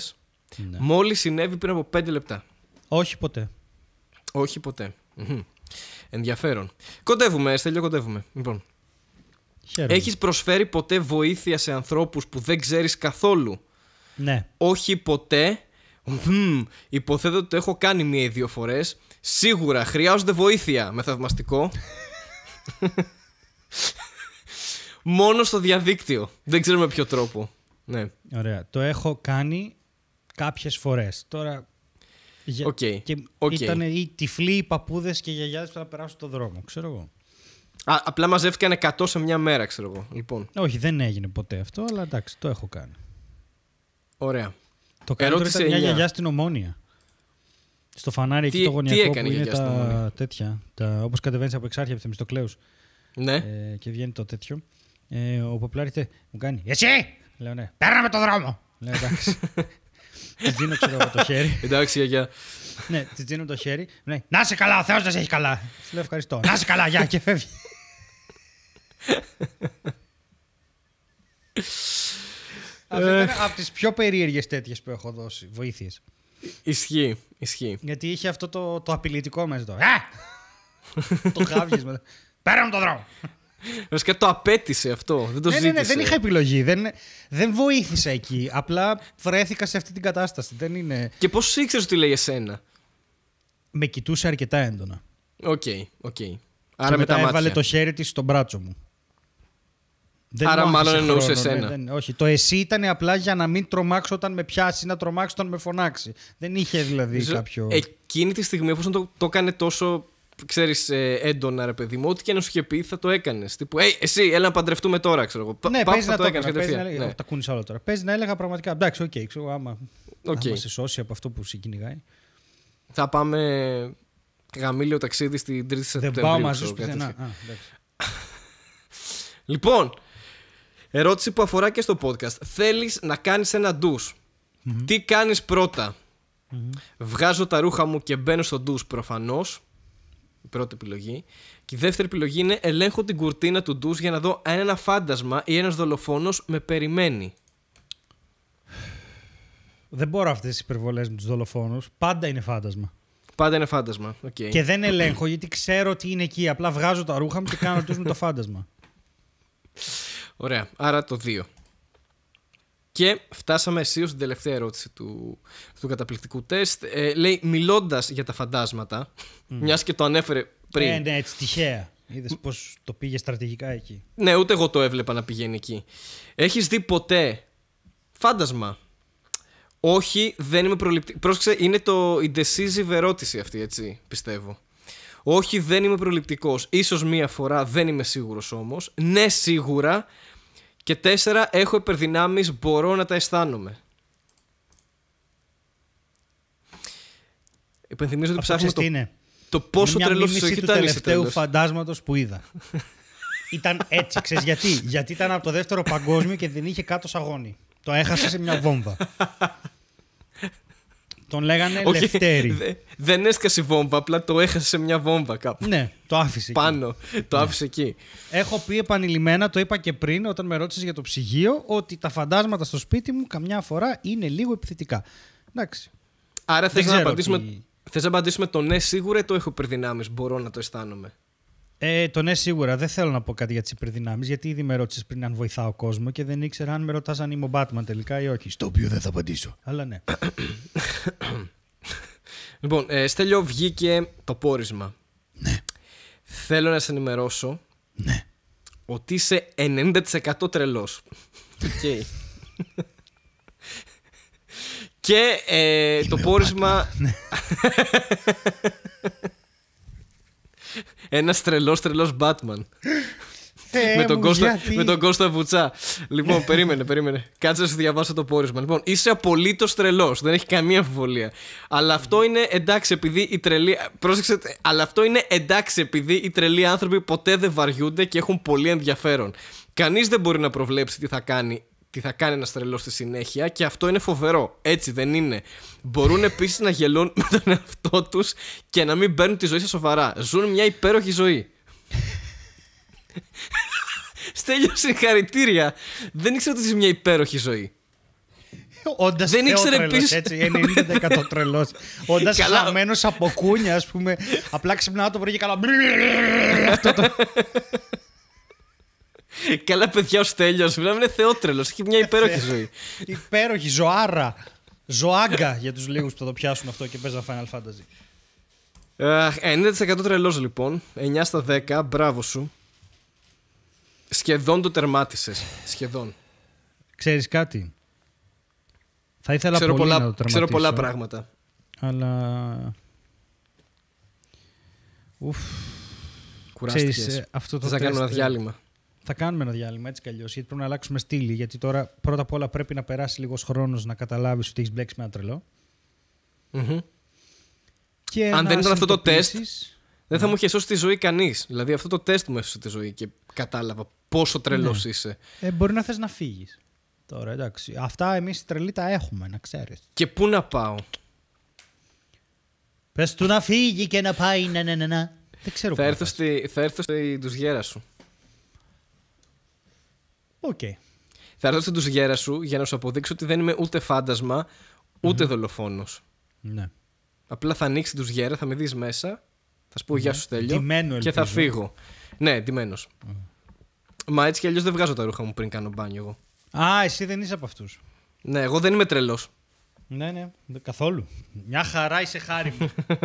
Ναι. Μόλις συνέβη πριν από 5 λεπτά. Όχι ποτέ. Όχι Ενδιαφέρον. Κοντεύουμε, Στέλιο, κοντεύουμε. Λοιπόν. Χαίρομαι. Έχεις προσφέρει ποτέ βοήθεια σε ανθρώπους που δεν ξέρεις καθόλου. Ναι. Όχι ποτέ. Μ, υποθέτω ότι το έχω κάνει μία ή δύο φορές. Σίγουρα χρειάζονται βοήθεια με θαυμαστικό. Μόνο στο διαδίκτυο. Δεν ξέρω με ποιο τρόπο. Ναι. Ωραία. Το έχω κάνει κάποιες φορές. Τώρα okay. okay. ήταν οι τυφλοί οι παππούδες και οι γιαγιάδες που θα περάσουν το δρόμο. Ξέρω εγώ. Α, απλά μαζεύτηκαν 100 σε μια μέρα, ξέρω εγώ. Λοιπόν. Όχι, δεν έγινε ποτέ αυτό, αλλά εντάξει, το έχω κάνει. Ωραία. Το καλύτερο ήταν μια γιαγιά στην Ομόνια. Στο φανάρι εκεί το γωνιακό τι που είναι τα τέτοια. Όπω όπως κατεβαίνεις από εξάρχεια από Θεμιστοκλέους. Ναι. Ε, και βγαίνει το τέτοιο. Ε, ο Παπλάριτε μου κάνει «Εσύ!» Λέω ναι. με το δρόμο!» Λέω εντάξει. Της δίνω ξέρω το χέρι. Εντάξει, γιαγιά. ναι, της δίνω το χέρι. να σε καλά, ο Θεός δεν σε έχει καλά. Τη λέω ευχαριστώ. να σε καλά, γεια και φεύγει. Αυτό ήταν ε. από τις πιο περίεργες τέτοιες που έχω δώσει. Βοήθειες. Ισχύει, ισχύει. Γιατί είχε αυτό το, το απειλητικό μέσα το. το χάβγες μετά. Πέρα το δρόμο. Βασικά το απέτησε αυτό. Δεν το ναι, ναι, ναι, ζήτησε. δεν είχα επιλογή. Δεν, δεν βοήθησα εκεί. Απλά βρέθηκα σε αυτή την κατάσταση. Δεν είναι... Και πώς ήξερες ότι λέει εσένα. Με κοιτούσε αρκετά έντονα. Οκ, okay, οκ. Okay. Άρα και μετά, μετά έβαλε το χέρι της στον μπράτσο μου. Δεν Άρα, μάλλον εννοούσες ναι, εσένα. όχι, το εσύ ήταν απλά για να μην τρομάξω όταν με πιάσει, να τρομάξω όταν με φωνάξει. Δεν είχε δηλαδή κάποιο. Εκείνη τη στιγμή, εφόσον το, το έκανε τόσο ξέρεις ε, έντονα, ρε παιδί μου, ό,τι και να σου είχε πει θα το έκανες. Τύπου, hey, εσύ, έλα να παντρευτούμε τώρα, ξέρω εγώ. Ναι, Πα, να το έκανε κατευθείαν. Ναι. Τα κούνει όλα τώρα. Παίζει να έλεγα πραγματικά. Εντάξει, οκ, okay, ξέρω άμα. Okay. Άμα σε σώσει από αυτό που σε Θα πάμε γαμήλιο ταξίδι στην 3η Σεπτεμβρίου. Δεν πάω μαζί σου Λοιπόν, Ερώτηση που αφορά και στο podcast. Θέλεις να κάνεις ένα ντους. Τι κάνεις Βγάζω τα ρούχα μου και μπαίνω στο ντους προφανώς. Η πρώτη επιλογή. Και η δεύτερη επιλογή είναι ελέγχω την κουρτίνα του ντους για να δω αν ένα φάντασμα ή ένας δολοφόνος με περιμένει. Δεν μπορώ αυτές τις υπερβολές με τους δολοφόνους. Πάντα είναι φάντασμα. Πάντα είναι φάντασμα. Okay. Και δεν ελέγχω γιατί ξέρω τι είναι εκεί. Απλά βγάζω τα ρούχα μου και κάνω τους με το φάντασμα. Ωραία, άρα το 2. Και φτάσαμε εσύ στην τελευταία ερώτηση του, καταπληκτικού τεστ. Ε, λέει, μιλώντας για τα φαντάσματα, mm. μιας και το ανέφερε πριν. Ναι, ναι, έτσι τυχαία. Είδες πώς το πήγε στρατηγικά εκεί. Ναι, ούτε εγώ το έβλεπα να πηγαίνει εκεί. Έχεις δει ποτέ φάντασμα. Όχι, δεν είμαι προληπτικό. Πρόσεξε, είναι το indecisive ερώτηση αυτή, έτσι πιστεύω. Όχι, δεν είμαι προληπτικός. σω μία φορά, δεν είμαι σίγουρος όμως. Ναι, σίγουρα. Και τέσσερα, έχω υπερδυνάμεις, μπορώ να τα αισθάνομαι. Υπενθυμίζω ότι ψάχνω το, το πόσο τρελό σου έχει ήταν. Του τελευταίου φαντάσματος που είδα. ήταν έτσι, γιατί. γιατί ήταν από το δεύτερο παγκόσμιο και δεν είχε κάτω σαγόνι. Το έχασε σε μια βόμβα. Τον λέγανε Όχι, Λευτέρη. δεν έσκασε βόμβα, απλά το έχασε σε μια βόμβα κάπου. Ναι, το άφησε. Πάνω, το ναι. άφησε εκεί. Έχω πει επανειλημμένα, το είπα και πριν, όταν με ρώτησες για το ψυγείο, ότι τα φαντάσματα στο σπίτι μου καμιά φορά είναι λίγο επιθετικά. Εντάξει. Άρα θες να, απαντήσουμε, θες να απαντήσουμε το ναι, σίγουρα το έχω υπερδυνάμεις. Μπορώ να το αισθάνομαι. Ε, το ναι, σίγουρα. Δεν θέλω να πω κάτι για τις υπερδυνάμεις, γιατί ήδη με ρώτησες πριν αν βοηθάω κόσμο και δεν ήξερα αν με ρωτάς αν είμαι ο Batman τελικά ή όχι. Στο οποίο δεν θα απαντήσω. Αλλά ναι. λοιπόν, ε, Στέλιο, βγήκε το πόρισμα. Ναι. Θέλω να σε ενημερώσω. Ναι. Ότι είσαι 90% τρελός. Οκ. και ε, το πόρισμα. Ένας τρελός τρελός Batman. με, τον Κώστα, με τον Βουτσά. Λοιπόν, περίμενε, περίμενε. Κάτσε να σου διαβάσω το πόρισμα. Λοιπόν, είσαι απολύτως τρελός. Δεν έχει καμία αμφιβολία. Αλλά αυτό είναι εντάξει επειδή οι τρελοί. Πρόσεξε, αλλά αυτό είναι εντάξει επειδή οι τρελοί άνθρωποι ποτέ δεν βαριούνται και έχουν πολύ ενδιαφέρον. Κανείς δεν μπορεί να προβλέψει τι θα κάνει τι θα κάνει ένας τρελός στη συνέχεια και αυτό είναι φοβερό. Έτσι δεν είναι. Μπορούν επίσης να γελούν με τον εαυτό τους και να μην παίρνουν τη ζωή σε σοβαρά. Ζουν μια υπέροχη ζωή. Στέλιο, συγχαρητήρια. Δεν ήξερα ότι ζει μια υπέροχη ζωή. Όντας δεν Έτσι, 90% τρελός. Όντας χαμένος από κούνια, ας πούμε. Απλά ξυπνάω το πρωί και Αυτό το. Καλά, παιδιά, ω τέλειο Μιλάμε, είναι θεότρελος. Έχει μια υπέροχη ζωή. υπέροχη, ζωάρα. Ζωάγκα για τους λίγους που θα το πιάσουν αυτό και παίζουν Final Fantasy. 90% ε, τρελός λοιπόν. 9 στα 10. Μπράβο σου. Σχεδόν το τερμάτισες. Σχεδόν. Ξέρεις κάτι. Θα ήθελα πολύ να το τερματίσω. Ξέρω πολλά πράγματα. Αλλά. Ουφ. Κουράστηκες. Ε, αυτό το Θα κάνω ένα ε, διάλειμμα. Θα κάνουμε ένα διάλειμμα έτσι κι αλλιώς, γιατί πρέπει να αλλάξουμε στήλη. Γιατί τώρα πρώτα απ' όλα πρέπει να περάσει λίγος χρόνος να καταλάβεις ότι έχεις μπλέξει με ένα τρελό. Mm-hmm. Και Αν δεν ήταν αυτό το τεστ, δεν θα ναι. μου είχε σώσει τη ζωή κανείς. Δηλαδή αυτό το τεστ μου έσωσε τη ζωή και κατάλαβα πόσο τρελός ναι. είσαι. Ε, μπορεί να θες να φύγεις. Τώρα εντάξει. Αυτά εμείς τρελή τα έχουμε, να ξέρεις. Και πού να πάω. Πες του να φύγει και να πάει, ναι, ναι, ναι. ναι. Δεν ξέρω θα, έρθω στη, θα έρθω στη σου. Θα έρθω στον τουσγέρα σου για να σου αποδείξω ότι δεν είμαι ούτε φάντασμα, δολοφόνος. Ναι. Απλά θα ανοίξει την γέρα, θα με δεις μέσα, θα σου πω γεια σου τέλειο και θα φύγω. Ναι, ντυμένος. Μα έτσι κι αλλιώς δεν βγάζω τα ρούχα μου πριν κάνω μπάνιο εγώ. Α, εσύ δεν είσαι από αυτούς. Ναι, εγώ δεν είμαι τρελός. Ναι, ναι, καθόλου. Μια χαρά είσαι χάρη μου.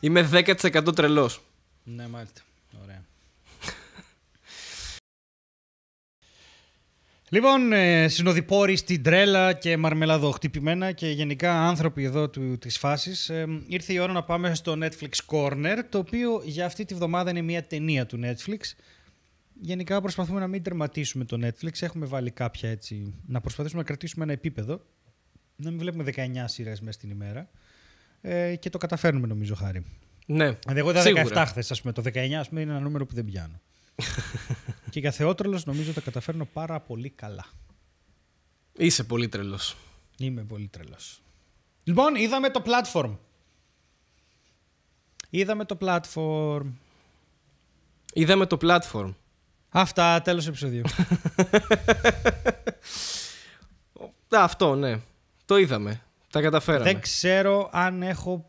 είμαι 10% τρελός. Ναι, μάλιστα. Ωραία. Λοιπόν, ε, συνοδοιπόροι στην τρέλα και μαρμελαδό χτυπημένα και γενικά άνθρωποι εδώ της φάσης, ε, ήρθε η ώρα να πάμε στο Netflix Corner, το οποίο για αυτή τη βδομάδα είναι μια ταινία του Netflix. Γενικά προσπαθούμε να μην τερματίσουμε το Netflix, έχουμε βάλει κάποια έτσι, να προσπαθήσουμε να κρατήσουμε ένα επίπεδο, να μην βλέπουμε 19 σειρέ μέσα στην ημέρα ε, και το καταφέρνουμε νομίζω χάρη. Ναι, Εγώ είδα 17 χθες, ας πούμε, το 19 ας πούμε, είναι ένα νούμερο που δεν πιάνω. και για θεότρελος νομίζω τα καταφέρνω πάρα πολύ καλά. Είσαι πολύ τρελός. Είμαι πολύ τρελός. Λοιπόν, είδαμε το platform. Είδαμε το platform. Είδαμε το platform. Αυτά, τέλος επεισοδίου. Αυτό, ναι. Το είδαμε. Τα καταφέραμε. Δεν ξέρω αν έχω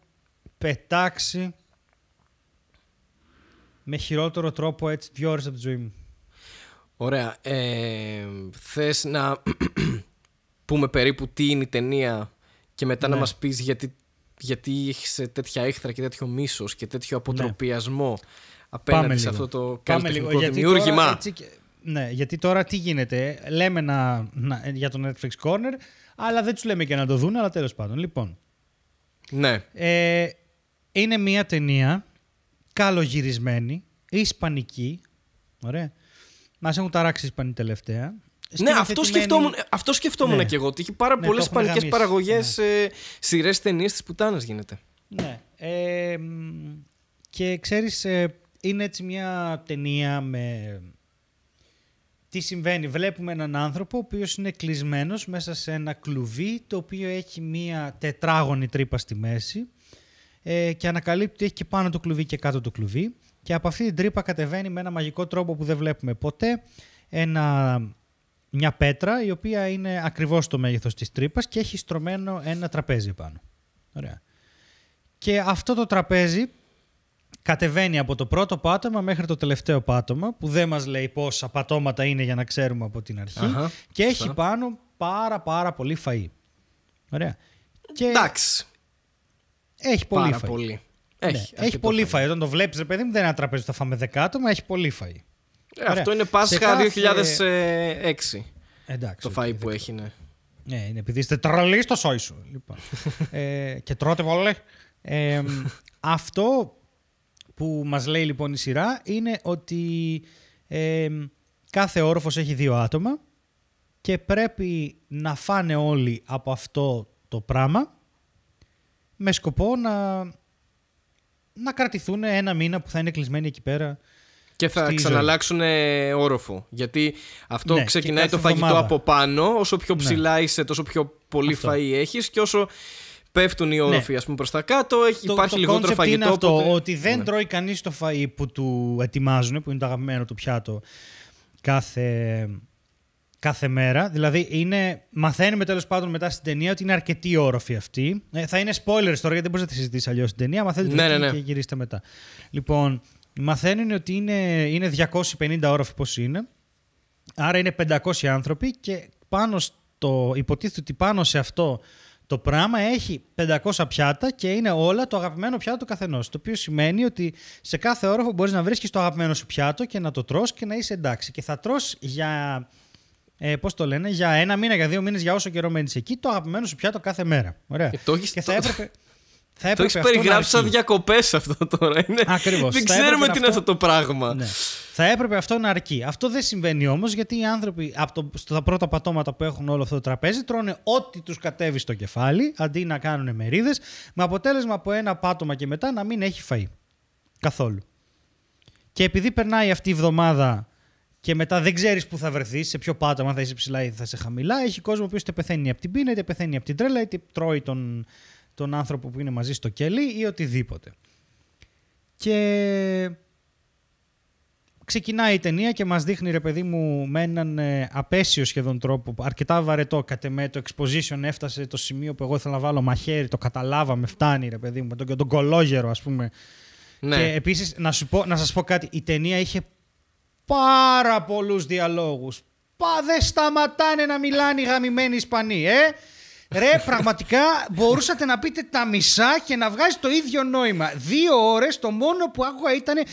πετάξει με χειρότερο τρόπο έτσι δύο ώρες από τη ζωή μου. Ωραία. Ε, θες να πούμε περίπου τι είναι η ταινία και μετά να ναι. μας πεις γιατί, γιατί έχεις τέτοια έχθρα και τέτοιο μίσος και τέτοιο ναι. αποτροπιασμό απέναντι σε αυτό το καλλιτεχνικό δημιούργημα. ναι, γιατί τώρα τι γίνεται. Λέμε να, να, για το Netflix Corner, αλλά δεν τους λέμε και να το δουν, αλλά τέλος πάντων. Λοιπόν, ναι. Ε, είναι μία ταινία καλογυρισμένη, ισπανική. Ωραία. Μας έχουν ταράξει οι Ισπανοί τελευταία. Ναι, αυτό σκεφτόμουν, αυτό σκεφτόμουν ναι. και εγώ. Ότι έχει πάρα ναι, πολλές ισπανικέ παραγωγές ναι. Ε, σειρές ταινίες της πουτάνας γίνεται. Ναι. Ε, και ξέρεις, ε, είναι έτσι μια ταινία με. Τι συμβαίνει, βλέπουμε έναν άνθρωπο ο οποίος είναι κλεισμένος μέσα σε ένα κλουβί το οποίο έχει μία τετράγωνη τρύπα στη μέση ε, και ανακαλύπτει ότι έχει και πάνω το κλουβί και κάτω το κλουβί. Και από αυτή την τρύπα κατεβαίνει με ένα μαγικό τρόπο που δεν βλέπουμε ποτέ ένα, μια πέτρα η οποία είναι ακριβώς το μέγεθος της τρύπας και έχει στρωμένο ένα τραπέζι πάνω. Ωραία. Και αυτό το τραπέζι κατεβαίνει από το πρώτο πάτωμα μέχρι το τελευταίο πάτωμα που δεν μας λέει πόσα πατώματα είναι για να ξέρουμε από την αρχή και έχει πάνω πάρα πάρα πολύ φαΐ. Ωραία. Εντάξει. Έχει πολύ φαΐ. Έχει, ναι. έχει πολύ φαΐ. Όταν το βλέπεις, ρε παιδί μου, δεν είναι ένα τραπέζι που θα φάμε δεκάτομα. έχει πολύ φαΐ. Ε, αυτό είναι Πάσχα 2006. Εντάξει, το φαΐ που έχει, ναι. ναι. είναι επειδή είστε τρελοί στο σόι σου. Λοιπόν. ε, και τρώτε βόλε. Ε, αυτό που μας λέει λοιπόν η σειρά είναι ότι ε, κάθε όροφος έχει δύο άτομα και πρέπει να φάνε όλοι από αυτό το πράγμα με σκοπό να, να κρατηθούν ένα μήνα που θα είναι κλεισμένοι εκεί πέρα. Και θα ξαναλλάξουν όροφο. Γιατί αυτό ναι, ξεκινάει το φαγητό από πάνω. Όσο πιο ναι. ψηλά ναι. είσαι, τόσο πιο πολύ αυτό. φαΐ έχεις και όσο πέφτουν οι όροφοι ναι. προς τα κάτω, έχει, το, υπάρχει το λιγότερο φαγητό. Είναι αυτό, ότι δεν ναι. τρώει κανείς το φαΐ που του ετοιμάζουν, που είναι το αγαπημένο του πιάτο κάθε κάθε μέρα. Δηλαδή, είναι, μαθαίνουμε τέλος πάντων μετά στην ταινία ότι είναι αρκετοί όροφοι αυτοί. Ε, θα είναι spoilers τώρα, γιατί δεν μπορείς να τη συζητήσεις αλλιώς την ταινία. Μαθαίνετε ναι, ναι, ναι. και γυρίστε μετά. Λοιπόν, μαθαίνουν ότι είναι, είναι 250 όροφοι πώς είναι. Άρα είναι 500 άνθρωποι και πάνω στο, υποτίθεται ότι πάνω σε αυτό το πράγμα έχει 500 πιάτα και είναι όλα το αγαπημένο πιάτο του καθενός. Το οποίο σημαίνει ότι σε κάθε όροφο μπορείς να βρίσκεις το αγαπημένο σου πιάτο και να το τρως και να είσαι εντάξει. Και θα τρως για ε, πώς το λένε, για ένα μήνα, για δύο μήνες, για όσο καιρό μένεις εκεί, το αγαπημένο σου πιάτο κάθε μέρα. Ωραία. Και, ε, το έχεις, θα έπρεπε. Θα το έχει περιγράψει σαν διακοπές αυτό τώρα. Είναι... Δεν ξέρουμε τι είναι αυτό το πράγμα. Ναι. Θα έπρεπε αυτό να αρκεί. Αυτό δεν συμβαίνει όμως γιατί οι άνθρωποι από το, στα πρώτα πατώματα που έχουν όλο αυτό το τραπέζι τρώνε ό,τι τους κατέβει στο κεφάλι αντί να κάνουν μερίδες με αποτέλεσμα από ένα πάτωμα και μετά να μην έχει φαΐ. Καθόλου. Και επειδή περνάει αυτή η εβδομάδα και μετά δεν ξέρεις πού θα βρεθείς, σε ποιο πάτωμα θα είσαι ψηλά ή θα είσαι χαμηλά. Έχει κόσμο οποιο είτε πεθαίνει από την πείνα, είτε πεθαίνει από την τρέλα, είτε τρώει τον, τον άνθρωπο που είναι μαζί στο κελί ή οτιδήποτε. Και ξεκινάει η ταινία και μας δείχνει ρε παιδί μου με έναν ε, απέσιο σχεδόν τρόπο, αρκετά βαρετό κατ' εμέ, το exposition έφτασε το σημείο που εγώ ήθελα να βάλω μαχαίρι, το καταλάβαμε, φτάνει ρε παιδί μου, τον, τον κολόγερο ας πούμε. Ναι. Και επίσης να, σου πω, να σας πω κάτι, η ταινία είχε πάρα πολλούς διαλόγους. Πα δεν σταματάνε να μιλάνε οι γαμημένοι Ισπανοί, ε! Ρε, πραγματικά μπορούσατε να πείτε τα μισά και να βγάζει το ίδιο νόημα. Δύο ώρες το μόνο που άκουγα ήταν.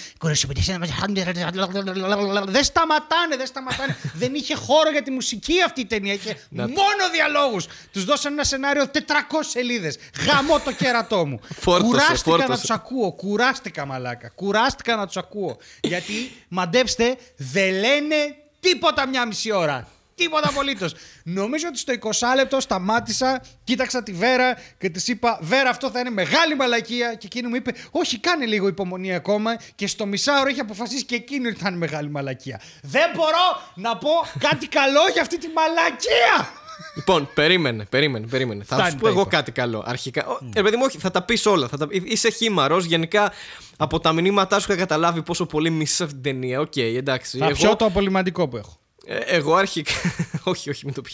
Δεν σταματάνε, δεν σταματάνε. δεν είχε χώρο για τη μουσική αυτή η ταινία. Είχε μόνο διαλόγους. Τους δώσανε ένα σενάριο 400 σελίδες. Γαμώ το κέρατό μου. Κουράστηκα να τους ακούω. Κουράστηκα, μαλάκα. Κουράστηκα να τους ακούω. Γιατί μαντέψτε, δεν λένε τίποτα μια μισή ώρα. Τίποτα απολύτως. Νομίζω ότι στο 20 λεπτό σταμάτησα, κοίταξα τη Βέρα και της είπα: Βέρα, αυτό θα είναι μεγάλη μαλακία. Και εκείνη μου είπε: Όχι, κάνε λίγο υπομονή ακόμα. Και στο μισάωρο είχε αποφασίσει και εκείνη ότι θα είναι μεγάλη μαλακία. Δεν μπορώ να πω κάτι καλό για αυτή τη μαλακία! Λοιπόν, περίμενε, περίμενε, περίμενε. θα σου πω εγώ κάτι καλό. Αρχικά. Mm. Ε, παιδί μου, όχι, θα τα πεις όλα. Είσαι χύμαρος. Γενικά, από τα μηνύματά σου είχα καταλάβει πόσο πολύ μισή αυτή την ταινία. Οκ, εντάξει. Αυτό το απολυμαντικό που έχω. Ε, εγώ αρχικά. όχι, όχι, μην το πεις.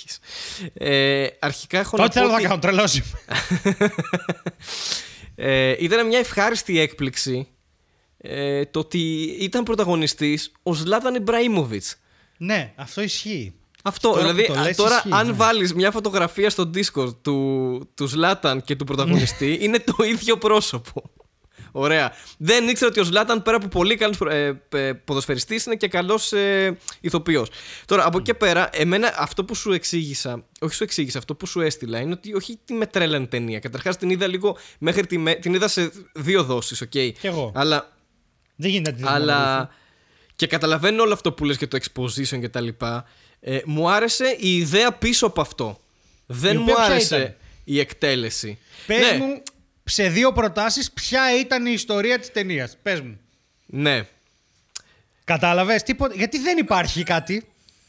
Ε, αρχικά έχω. Τότε θέλω να κάνω, τρελός ε, ήταν μια ευχάριστη έκπληξη το ότι ήταν πρωταγωνιστής ο Σλάταν Ιμπραήμοβιτ. Ναι, αυτό ισχύει. Αυτό, δηλαδή, τώρα αν ναι. βάλεις μια φωτογραφία στο Discord του, του Ζλάταν και του πρωταγωνιστή, ναι. είναι το ίδιο πρόσωπο. Ωραία. Δεν ήξερα ότι ο Ζλάταν πέρα από πολύ καλός ε, ποδοσφαιριστής είναι και καλός ε, ηθοποιός. Τώρα από εκεί πέρα, εμένα αυτό που σου εξήγησα, όχι σου εξήγησα, αυτό που σου έστειλα είναι ότι όχι τη με ταινία. Καταρχάς την είδα λίγο μέχρι τη, την είδα σε δύο δόσεις, οκ. Okay. εγώ. Αλλά. Δεν γίνεται τίποτα. Αλλά. Και καταλαβαίνω όλο αυτό που λες και το exposition κτλ. Ε, μου άρεσε η ιδέα πίσω από αυτό. Δεν μου άρεσε η εκτέλεση. Πες ναι. μου σε δύο προτάσεις, ποια ήταν η ιστορία της ταινίας. Πες μου. Ναι. Κατάλαβες, τίποτα. Γιατί δεν υπάρχει κάτι.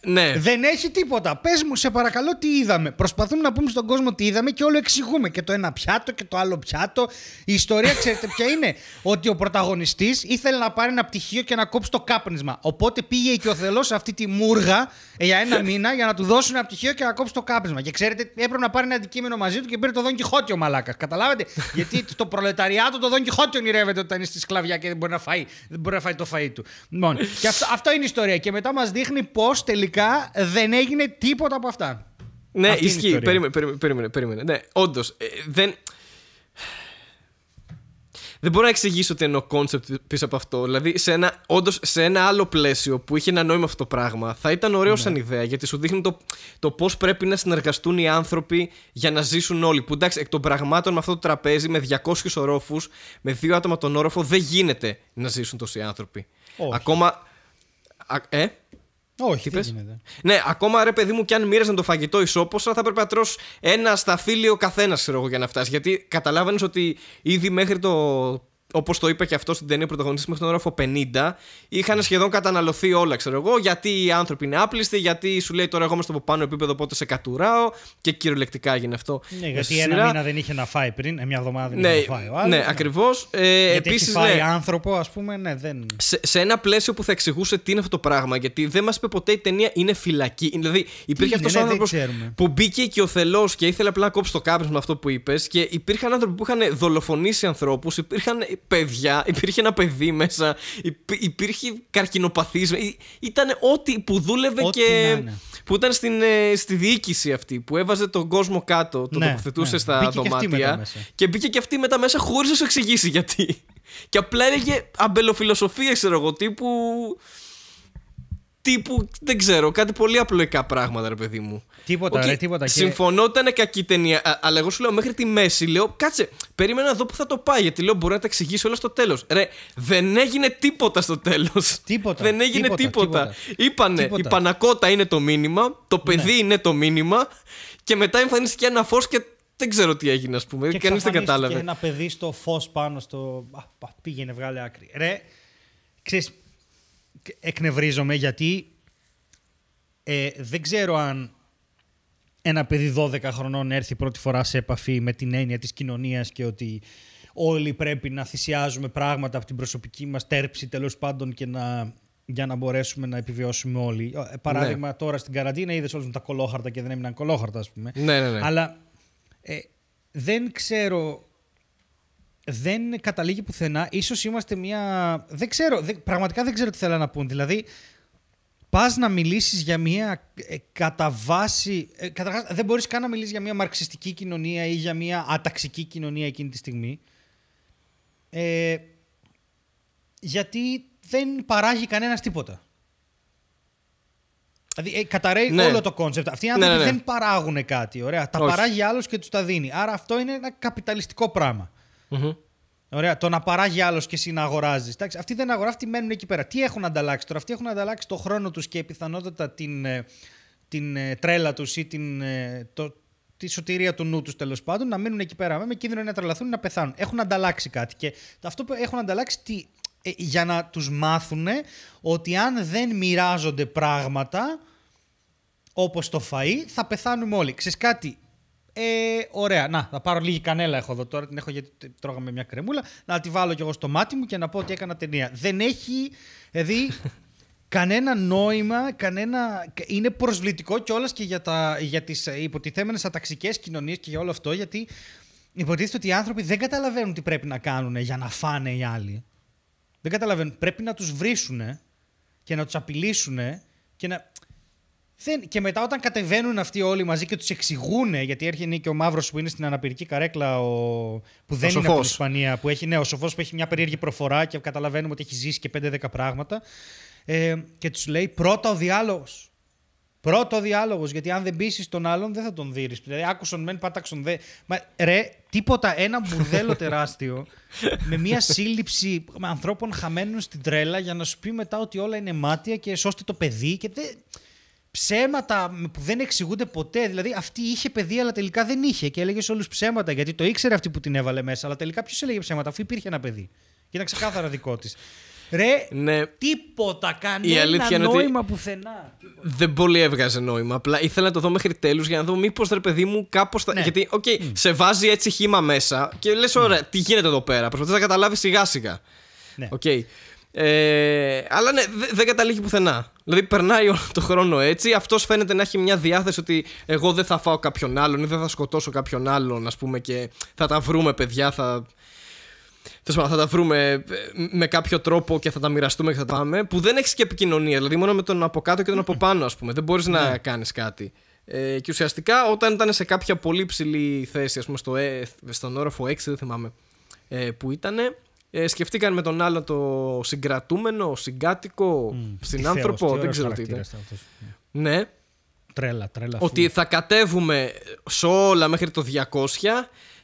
Ναι. Δεν έχει τίποτα. Πες μου, σε παρακαλώ, τι είδαμε. Προσπαθούμε να πούμε στον κόσμο τι είδαμε και όλο εξηγούμε. Και το ένα πιάτο και το άλλο πιάτο. Η ιστορία, ξέρετε ποια είναι. Ότι ο πρωταγωνιστής ήθελε να πάρει ένα πτυχίο και να κόψει το κάπνισμα. Οπότε πήγε και ο Θεός σε αυτή τη μούργα για ένα μήνα για να του δώσουν ένα πτυχίο και να κόψει το κάπνισμα. Και ξέρετε, έπρεπε να πάρει ένα αντικείμενο μαζί του και πήρε το Δον ο Μαλάκας. Καταλάβατε. Γιατί το προλεταριάτο το Δον ονειρεύεται όταν είναι στη σκλαβιά και δεν μπορεί να φάει, μπορεί να φάει το φαΐ του. Λοιπόν, και αυτό, είναι η ιστορία. Και μετά μας δείχνει πώς τελικά τελικά δεν έγινε τίποτα από αυτά. Ναι, Αυτή ισχύει. Περίμενε, περίμενε, περίμενε, περίμενε. Ναι, όντως. Ε, δεν... δεν μπορώ να εξηγήσω τι εννοώ κόνσεπτ πίσω από αυτό. Δηλαδή, σε ένα, όντως, σε ένα άλλο πλαίσιο που είχε ένα νόημα αυτό το πράγμα, θα ήταν ωραίο σαν ναι. ιδέα γιατί σου δείχνει το, το πώς πρέπει να συνεργαστούν οι άνθρωποι για να ζήσουν όλοι. Που εντάξει, εκ των πραγμάτων με αυτό το τραπέζι, με 200 ορόφους, με δύο άτομα τον όροφο, δεν γίνεται να ζήσουν τόσοι άνθρωποι. Ακόμα. ε? Όχι, τι γίνεται. Ναι, ακόμα ρε παιδί μου, κι αν μοίραζε το φαγητό ισόποσα, θα έπρεπε να τρως ένα σταφύλιο ο καθένα, για να φτάσει. Γιατί καταλάβαινες ότι ήδη μέχρι το όπως το είπα και αυτό στην ταινία πρωταγωνιστής μέχρι τον όροφο 50, είχαν σχεδόν καταναλωθεί όλα, ξέρω εγώ, γιατί οι άνθρωποι είναι άπλιστοι, γιατί σου λέει τώρα εγώ είμαι από πάνω επίπεδο, πότε σε κατουράω και κυριολεκτικά έγινε αυτό. Ναι, γιατί ένα μήνα δεν είχε να φάει πριν, ε, μια εβδομάδα δεν ναι, είχε να φάει ο ναι, άλλος, Ναι, ναι. ακριβώς. Ε, γιατί επίσης, ναι. φάει ναι, άνθρωπο, ας πούμε, ναι, δεν. Σε, σε, ένα πλαίσιο που θα εξηγούσε τι είναι αυτό το πράγμα, γιατί δεν μας είπε ποτέ η ταινία είναι φυλακή. Δηλαδή υπήρχε αυτός ναι, ο άνθρωπο που μπήκε και ο θελός και ήθελε απλά να κόψει το κάπνισμα αυτό που είπες και υπήρχαν άνθρωποι που είχαν δολοφονήσει ανθρώπους, υπήρχαν παιδιά, υπήρχε ένα παιδί μέσα, υπήρχε καρκίνοπαθή. Ε, ήταν ό,τι που δούλευε και... Που ήταν στην, ε, στη διοίκηση αυτή, που έβαζε τον κόσμο κάτω, τον ναι, τοποθετούσε ναι, ναι. στα μπήκε δωμάτια. Και, και μπήκε και αυτή μετά μέσα χωρίς να σου εξηγήσει γιατί. και απλά έλεγε αμπελοφιλοσοφία ξέρω εγώ, τύπου τύπου. Δεν ξέρω, κάτι πολύ απλοϊκά πράγματα, ρε παιδί μου. Τίποτα, okay, ρε, τίποτα. Συμφωνώ ότι ήταν κακή ταινία, αλλά εγώ σου λέω μέχρι τη μέση, λέω κάτσε, περίμενα να δω που θα το πάει. Γιατί λέω μπορεί να τα εξηγήσει όλα στο τέλος. Ρε, δεν έγινε τίποτα στο τέλος. Τίποτα. δεν έγινε τίποτα. τίποτα. Είπανε, η Πανακότα είναι το μήνυμα, το παιδί ναι. είναι το μήνυμα και μετά εμφανίστηκε ένα φως και δεν ξέρω τι έγινε, ας πούμε. Κανείς δεν κατάλαβε. Και ένα παιδί στο φως πάνω στο. Α, πήγαινε, βγάλε άκρη. Ρε, ξέρεις, εκνευρίζομαι γιατί ε, δεν ξέρω αν ένα παιδί 12 χρονών έρθει πρώτη φορά σε επαφή με την έννοια της κοινωνίας και ότι όλοι πρέπει να θυσιάζουμε πράγματα από την προσωπική μας τέρψη τέλος πάντων και να, για να μπορέσουμε να επιβιώσουμε όλοι. Ε, παράδειγμα ναι. τώρα στην καραντίνα είδες όλους με τα κολόχαρτα και δεν έμειναν κολόχαρτα ας πούμε. Ναι, ναι, ναι. Αλλά ε, δεν ξέρω δεν καταλήγει πουθενά. Ίσως είμαστε μια... Δεν ξέρω, δεν... πραγματικά δεν ξέρω τι θέλω να πούν. Δηλαδή, πας να μιλήσεις για μια ε, κατά βάση. Ε, Καταρχάς, δεν μπορείς καν να μιλήσεις για μια μαρξιστική κοινωνία ή για μια αταξική κοινωνία εκείνη τη στιγμή. Ε, γιατί δεν παράγει κανένας τίποτα. Δηλαδή, ε, καταραίει ναι. όλο το κόνσεπτ. Αυτοί οι ναι, άνθρωποι ναι, ναι, δεν παράγουν κάτι. Ωραία. Τα παράγει άλλος και τους τα δίνει. Άρα αυτό είναι ένα καπιταλιστικό πράγμα. Mm-hmm. Ωραία. Το να παράγει άλλος και εσύ να αγοράζεις. Αυτοί δεν αγοράζουν, αυτοί μένουν εκεί πέρα. Τι έχουν ανταλλάξει τώρα, αυτοί έχουν ανταλλάξει το χρόνο τους και πιθανότατα την, ε, την ε, τρέλα τους ή την, ε, το, τη σωτηρία του νου τους τέλος πάντων, να μείνουν εκεί πέρα. Με κίνδυνο να τρελαθούν ή να πεθάνουν. Έχουν ανταλλάξει κάτι. Και αυτό που έχουν ανταλλάξει τι, για να τους μάθουν ότι αν δεν μοιράζονται πράγματα όπως το φαΐ θα πεθάνουμε όλοι. Ξέρεις κάτι, ε, ωραία. Να, θα πάρω λίγη κανέλα έχω εδώ τώρα. Την έχω γιατί τρώγαμε μια κρεμούλα. Να τη βάλω κι εγώ στο μάτι μου και να πω ότι έκανα ταινία. Δεν έχει. Δηλαδή, κανένα νόημα, κανένα... είναι προσβλητικό κιόλας και για, τα... για τις ε, υποτιθέμενες αταξικές κοινωνίες και για όλο αυτό. Γιατί υποτίθεται ότι οι άνθρωποι δεν καταλαβαίνουν τι πρέπει να κάνουν για να φάνε οι άλλοι. Δεν καταλαβαίνουν. Πρέπει να τους βρίσουν και να τους απειλήσουν και να. Δεν... Και μετά όταν κατεβαίνουν αυτοί όλοι μαζί και τους εξηγούν, γιατί έρχεται και ο Μαύρος που είναι στην αναπηρική καρέκλα, ο... που δεν ο είναι σοφός. από την Ισπανία, που έχει, ναι, ο σοφός που έχει μια περίεργη προφορά και καταλαβαίνουμε ότι έχει ζήσει και 5-10 πράγματα. Ε, και τους λέει πρώτα ο διάλογος. Πρώτο διάλογος, γιατί αν δεν πείσει τον άλλον, δεν θα τον δεις. Δηλαδή, άκουσον μεν, πάταξον δε. Μα, ρε, τίποτα, ένα μπουρδέλο τεράστιο με μια σύλληψη με ανθρώπων χαμένων στην τρέλα για να σου πει μετά ότι όλα είναι μάτια και σώστε το παιδί. Και δεν ψέματα που δεν εξηγούνται ποτέ. Δηλαδή αυτή είχε παιδί αλλά τελικά δεν είχε και έλεγες όλους ψέματα γιατί το ήξερε αυτή που την έβαλε μέσα. Αλλά τελικά ποιος έλεγε ψέματα, αφού υπήρχε ένα παιδί. Και ήταν ξεκάθαρα δικό της. Ρε, ναι. τίποτα, κανένα Η νόημα ότι πουθενά. Δεν πολύ έβγαζε νόημα. Απλά ήθελα να το δω μέχρι τέλους για να δω μήπως ρε παιδί μου κάπως. Ναι. Γιατί, οκ, σε βάζει έτσι χήμα μέσα και λες, ωραία, mm. τι γίνεται εδώ πέρα. Προσπαθείς να καταλάβεις σιγά σιγά. Ναι. Ε, αλλά ναι, δεν καταλήγει πουθενά. Δηλαδή, περνάει όλο το χρόνο έτσι. Αυτός φαίνεται να έχει μια διάθεση ότι εγώ δεν θα φάω κάποιον άλλον ή δεν θα σκοτώσω κάποιον άλλον, ας πούμε, και θα τα βρούμε, παιδιά. Θα, θα τα βρούμε ε, με κάποιο τρόπο και θα τα μοιραστούμε και θα τα πάμε. Που δεν έχεις και επικοινωνία. Δηλαδή, μόνο με τον από κάτω και τον από πάνω, ας πούμε. Δεν μπορείς να ναι. κάνεις κάτι. Ε, και ουσιαστικά, όταν ήταν σε κάποια πολύ ψηλή θέση, ας πούμε, στο, ε, στον όροφο 6, δεν θυμάμαι ε, που ήταν, ε, σκεφτήκαν με τον άλλο το συγκρατούμενο, συγκάτοικο, mm, συνάνθρωπο, δεν ξέρω τι ήταν. Ναι. Τρέλα, τρέλα. Ότι θα κατέβουμε σε όλα μέχρι το 200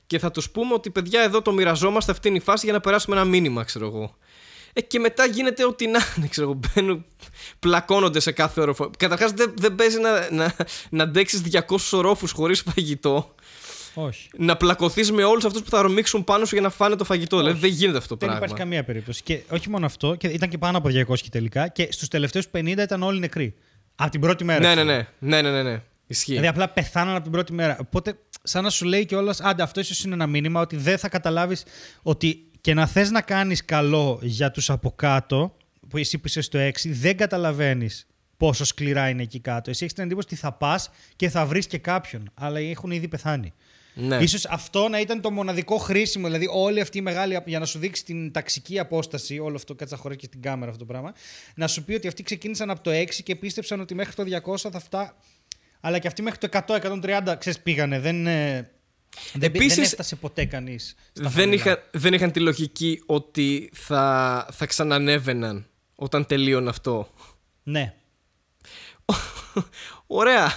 και θα τους πούμε ότι παιδιά εδώ το μοιραζόμαστε αυτήν η φάση για να περάσουμε ένα μήνυμα, ξέρω εγώ. Ε, και μετά γίνεται ότι να ξέρω εγώ, πλακώνονται σε κάθε όροφο. Καταρχάς, δεν, παίζει να, να, να 200 ορόφους χωρίς φαγητό. Όχι. να πλακωθείς με όλους αυτούς που θα ρομίξουν πάνω σου για να φάνε το φαγητό. Δηλαδή δεν γίνεται αυτό το πράγμα. Δεν υπάρχει καμία περίπτωση. Και όχι μόνο αυτό, και ήταν και πάνω από 200 τελικά και στους τελευταίους 50 ήταν όλοι νεκροί. Από την πρώτη μέρα. Ναι, ναι, ναι. ναι, ναι, ναι, ναι. Ισχύει. Δηλαδή απλά πεθάναν από την πρώτη μέρα. Οπότε, σαν να σου λέει κιόλας, άντε, αυτό ίσως είναι ένα μήνυμα ότι δεν θα καταλάβεις ότι και να θες να κάνεις καλό για τους από κάτω, που εσύ που είσαι στο 6, δεν καταλαβαίνεις πόσο σκληρά είναι εκεί κάτω. Εσύ έχεις την εντύπωση ότι θα πας και θα βρεις και κάποιον, αλλά έχουν ήδη πεθάνει. Ναι. Ίσως αυτό να ήταν το μοναδικό χρήσιμο. Δηλαδή, όλη αυτή η μεγάλη. για να σου δείξει την ταξική απόσταση, όλο αυτό κάτσα χωρί και την κάμερα αυτό το πράγμα. Να σου πει ότι αυτοί ξεκίνησαν από το 6 και πίστεψαν ότι μέχρι το 200 θα φτά. Αλλά και αυτοί μέχρι το 100-130 ξέρεις πήγανε. Δεν, ε, δεν, Επίσης, δεν έφτασε ποτέ κανείς. Δεν, είχα, δεν είχαν τη λογική ότι θα, θα ξανανέβαιναν όταν τελείωνε αυτό. Ναι. Ωραία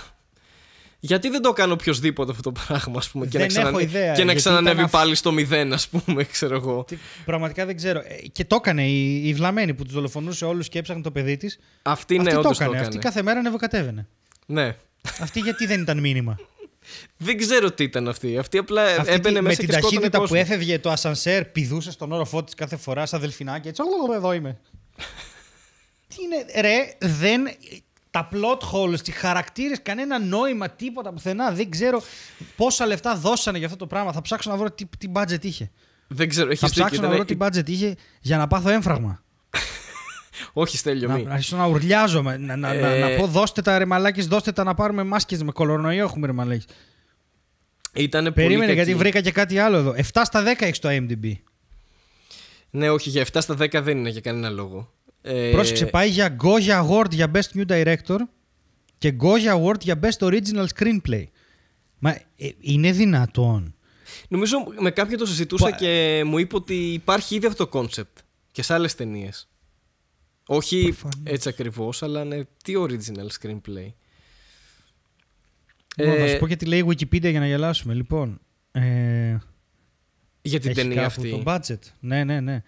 γιατί δεν το κάνω οποιοδήποτε αυτό το πράγμα, ας πούμε, και να, ξανανέβει ξανανεύει πάλι στο μηδέν, ας πούμε, ξέρω εγώ. Τι, πραγματικά δεν ξέρω. Ε, και το έκανε η, η βλαμένη που τους δολοφονούσε όλους και έψαχνε το παιδί της. Αυτή, ναι, Αυτή το, έκανε. Αυτή κάθε μέρα ανεβοκατέβαινε. Ναι. Αυτή γιατί δεν ήταν μήνυμα. Δεν ξέρω τι ήταν αυτή. Αυτή απλά αυτή έμπαινε με μέσα την ταχύτητα που έφευγε το ασανσέρ, πηδούσε στον όροφό της κάθε φορά σαν δελφινάκι. Έτσι, όλο εδώ είμαι. τι είναι, ρε, δεν τα plot holes, τι χαρακτήρες, κανένα νόημα, τίποτα πουθενά. Δεν ξέρω πόσα λεφτά δώσανε για αυτό το πράγμα. Θα ψάξω να βρω τι, τι budget είχε. Δεν ξέρω, έχεις Θα ψάξω να βρω ε, τι ε, budget είχε για να πάθω έμφραγμα. Όχι, Στέλιο, Να αρχίσω να ουρλιάζω, να, να, να, να ε, πω δώστε τα ρεμαλάκι, δώστε τα να πάρουμε μάσκες με κολονοϊό έχουμε ρεμαλάκι. Ήτανε Περίμενε πολύ γιατί βρήκα και κάτι άλλο εδώ. 7 στα 10 έχεις το IMDb. Ναι, όχι, για 7 στα 10 δεν είναι για κανένα λόγο. Ε, Πρόσεξε, πάει για Goja Award για Best New Director και Goja Award για Best Original Screenplay. Μα ε, είναι δυνατόν. Νομίζω με κάποιον το συζητούσα και μου είπε ότι υπάρχει ήδη αυτό το κόνσεπτ και σε άλλες ταινίες. Όχι Προφανώς. έτσι ακριβώς, αλλά ναι, τι original screenplay. Λοιπόν, ε... θα σου πω και τι λέει η Wikipedia για να γελάσουμε. Λοιπόν, ε... Για την έχει ταινία αυτή. Το budget. Ναι, ναι, ναι.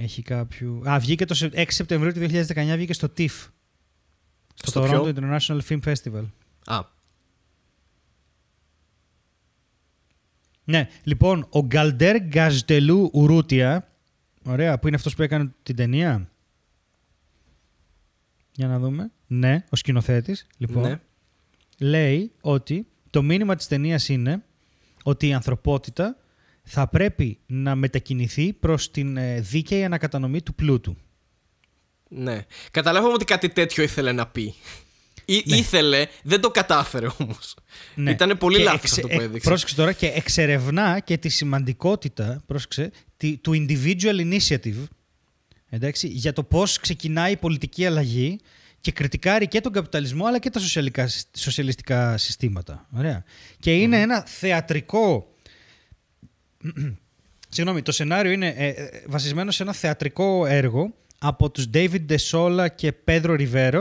Έχει κάποιο... Α, βγήκε το 6 Σεπτεμβρίου του 2019, βγήκε στο TIFF. Στο, στο Toronto International Film Festival. Α. Ναι, λοιπόν, ο Γκαλντέρ Γκαζτελού Ουρούτια, ωραία, που είναι αυτός που έκανε την ταινία. Για να δούμε. Ναι, ο σκηνοθέτης, λοιπόν. Ναι. Λέει ότι το μήνυμα της ταινίας είναι ότι η ανθρωπότητα θα πρέπει να μετακινηθεί προς την ε, δίκαιη ανακατανομή του πλούτου. Ναι. Καταλάβαμε ότι κάτι τέτοιο ήθελε να πει. Ή, ναι. Ήθελε, δεν το κατάφερε όμως. Ναι. Ήτανε πολύ λάθο το αυτό που ε, έδειξε. Πρόσεξε τώρα και εξερευνά και τη σημαντικότητα πρόσεξε, του individual initiative εντάξει, για το πώς ξεκινάει η πολιτική αλλαγή και κριτικάρει και τον καπιταλισμό αλλά και τα σοσιαλιστικά συστήματα. Και είναι ένα θεατρικό Συγγνώμη, το σενάριο είναι ε, ε, βασισμένο σε ένα θεατρικό έργο από τους David Sola και Pedro Rivero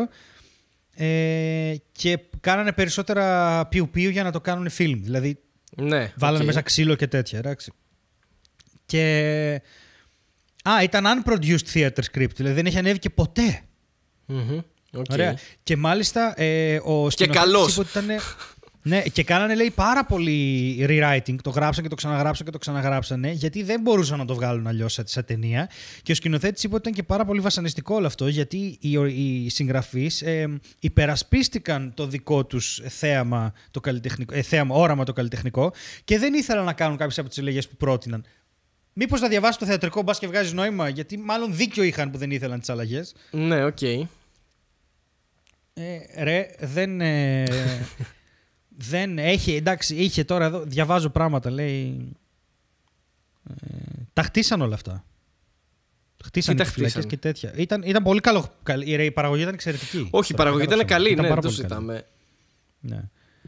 ε, και κάνανε περισσότερα πιου-πιου για να το κάνουν φιλμ. Δηλαδή, ναι, βάλανε μέσα ξύλο και τέτοια, εντάξει. Και... Α, ήταν unproduced theater script, δηλαδή δεν έχει ανέβει και ποτέ. Ωραία. Και μάλιστα ο σκηνοθέτης είπε ήταν... Ναι, και κάνανε λέει πάρα πολύ rewriting. Το γράψαν και το ξαναγράψαν και το ξαναγράψανε, γιατί δεν μπορούσαν να το βγάλουν αλλιώς σε, ταινία. Και ο σκηνοθέτης είπε ότι ήταν και πάρα πολύ βασανιστικό όλο αυτό, γιατί οι, οι συγγραφείς ε, υπερασπίστηκαν το δικό τους θέαμα, το καλλιτεχνικό, ε, θέαμα, όραμα το καλλιτεχνικό και δεν ήθελαν να κάνουν κάποιες από τις ελεγέ που πρότειναν. Μήπως να διαβάσει το θεατρικό μπας και βγάζεις νόημα, γιατί μάλλον δίκιο είχαν που δεν ήθελαν τις αλλαγές. Ναι, οκ. Ε, ρε, δεν. Ε, δεν έχει, εντάξει, είχε τώρα εδώ, διαβάζω πράγματα, λέει... Ε, τα χτίσαν όλα αυτά. Χτίσαν τα χτίσαν. και τέτοια. Ήταν, ήταν πολύ καλό. Η παραγωγή ήταν εξαιρετική. Όχι, η παραγωγή ήταν καλή, ναι, ήταν ναι, δεν το Ναι.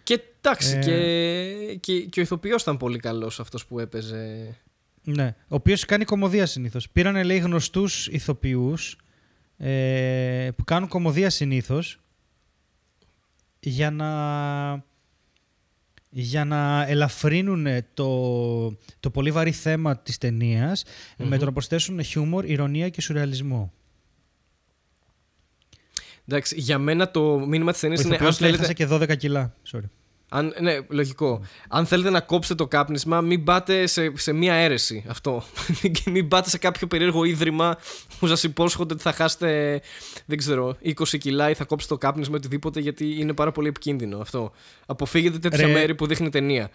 Και εντάξει, ε, και, και, και ο ηθοποιός ήταν πολύ καλός αυτός που έπαιζε. Ναι, ο οποίος κάνει κομμωδία συνήθως. Πήραν, λέει, γνωστούς ηθοποιούς ε, που κάνουν κομμωδία συνήθως για να για να ελαφρύνουν το, το πολύ βαρύ θέμα της ταινια με το να προσθέσουν χιούμορ, ηρωνία και σουρεαλισμό. Εντάξει, για μένα το μήνυμα της ταινίας είναι... Ο θέλετε... και 12 κιλά. Sorry. Αν, ναι, λογικό. Αν θέλετε να κόψετε το κάπνισμα, μην πάτε σε, σε μία αίρεση αυτό. μην πάτε σε κάποιο περίεργο ίδρυμα που σας υπόσχονται ότι θα χάσετε, δεν ξέρω, 20 κιλά ή θα κόψετε το κάπνισμα οτιδήποτε, γιατί είναι πάρα πολύ επικίνδυνο αυτό. Αποφύγετε τέτοια Ρε, μέρη που δείχνει ταινία.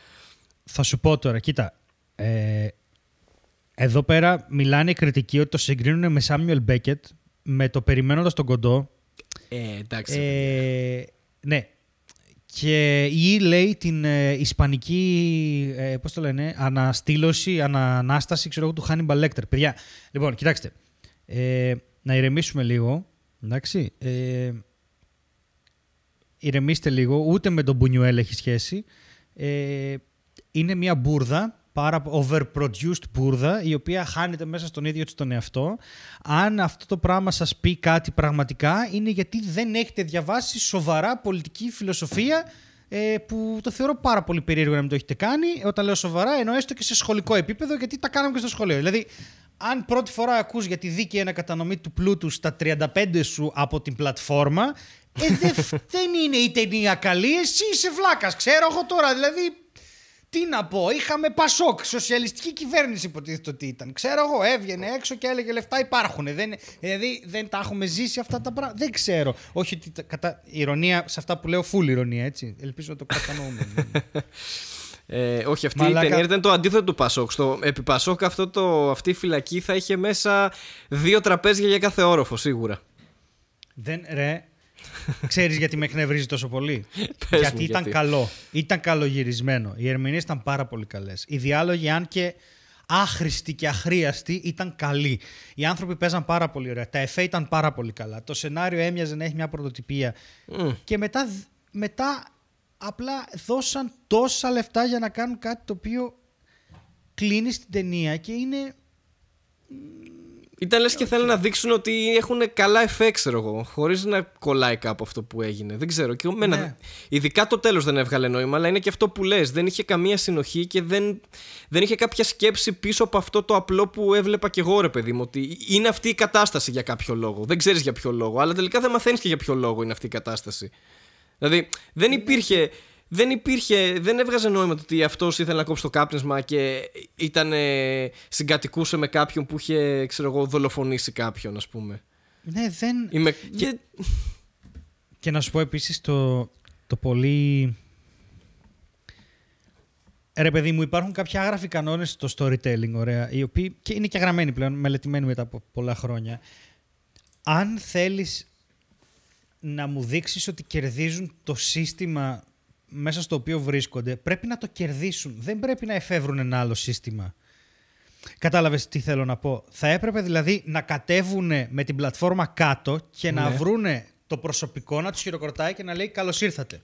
Θα σου πω τώρα, κοίτα. Ε, εδώ πέρα μιλάνε οι κριτικοί ότι το συγκρίνουν με Σάμιουελ Μπέκετ, με το περιμένοντας τον κοντό. Ε, εντάξει. Ε, ναι, και η e λέει την ε, ισπανική, ε, πώς το λένε, αναστήλωση, ανανάσταση, ξέρω του Hannibal Lecter. Παιδιά, λοιπόν, κοιτάξτε, ε, να ηρεμήσουμε λίγο, εντάξει, ε, ηρεμήστε λίγο, ούτε με τον Μπουνιουέλ έχει σχέση. είναι μια μπουρδα πάρα overproduced μπουρδα, η οποία χάνεται μέσα στον ίδιο της τον εαυτό. Αν αυτό το πράγμα σας πει κάτι πραγματικά, είναι γιατί δεν έχετε διαβάσει σοβαρά πολιτική φιλοσοφία ε, που το θεωρώ πάρα πολύ περίεργο να μην το έχετε κάνει. Όταν λέω σοβαρά, εννοώ έστω και σε σχολικό επίπεδο, γιατί τα κάναμε και στο σχολείο. Δηλαδή, αν πρώτη φορά ακούς για τη δίκαιη ανακατανομή του πλούτου στα 35 σου από την πλατφόρμα, ε, δεν είναι η ταινία καλή, εσύ είσαι βλάκας, ξέρω εγώ τώρα, δηλαδή τι να πω, είχαμε Πασόκ, σοσιαλιστική κυβέρνηση υποτίθεται ότι ήταν. Ξέρω εγώ, έβγαινε έξω και έλεγε λεφτά υπάρχουν. δηλαδή δεν τα έχουμε ζήσει αυτά τα πράγματα. Δεν ξέρω. Όχι ότι. Κατά, ηρωνία σε αυτά που λέω, full ηρωνία έτσι. Ελπίζω να το κατανοούμε. Ε, όχι, αυτή Μαλάκα... η ταινία ήταν το αντίθετο του Πασόκ. Στο επί Πασόκ αυτό το, αυτή η φυλακή θα είχε μέσα δύο τραπέζια για κάθε όροφο σίγουρα. Δεν ρε, Ξέρεις γιατί με εκνευρίζει τόσο πολύ. γιατί ήταν καλό. Ήταν καλογυρισμένο. Οι ερμηνείες ήταν πάρα πολύ καλές. Οι διάλογοι, αν και άχρηστοι και αχρίαστοι, ήταν καλοί. Οι άνθρωποι παίζαν πάρα πολύ ωραία. Τα εφέ ήταν πάρα πολύ καλά. Το σενάριο έμοιαζε να έχει μια πρωτοτυπία. Και μετά, μετά απλά δώσαν τόσα λεφτά για να κάνουν κάτι το οποίο κλείνει στην ταινία και είναι ήταν λες και θέλουν να δείξουν ότι έχουν καλά εφέ, ξέρω εγώ. Χωρίς να κολλάει κάπου αυτό που έγινε. Δεν ξέρω. Και εμένα, ναι. Ειδικά το τέλος δεν έβγαλε νόημα, αλλά είναι και αυτό που λες. Δεν είχε καμία συνοχή και δεν, δεν είχε κάποια σκέψη πίσω από αυτό το απλό που έβλεπα και εγώ, ρε παιδί μου. Ότι είναι αυτή η κατάσταση για κάποιο λόγο. Δεν ξέρεις για ποιο λόγο. Αλλά τελικά δεν μαθαίνεις και για ποιο λόγο είναι αυτή η κατάσταση. Δηλαδή δεν ναι. υπήρχε δεν υπήρχε, δεν έβγαζε νόημα ότι αυτός ήθελε να κόψει το κάπνισμα και ήταν, συγκατοικούσε με κάποιον που είχε ξέρω εγώ, δολοφονήσει κάποιον, ας πούμε. Ναι, δεν. Και... να σου πω επίσης το, το πολύ. Ρε παιδί μου, υπάρχουν κάποια άγραφοι κανόνες στο storytelling, ωραία, οι οποίοι και είναι και γραμμένοι πλέον, μελετημένοι μετά από πολλά χρόνια. Αν θέλεις να μου δείξεις ότι κερδίζουν το σύστημα μέσα στο οποίο βρίσκονται πρέπει να το κερδίσουν. Δεν πρέπει να εφεύρουν ένα άλλο σύστημα. Κατάλαβες τι θέλω να πω. Θα έπρεπε δηλαδή να κατέβουν με την πλατφόρμα κάτω και να ναι. βρούνε το προσωπικό να τους χειροκροτάει και να λέει Καλώς ήρθατε.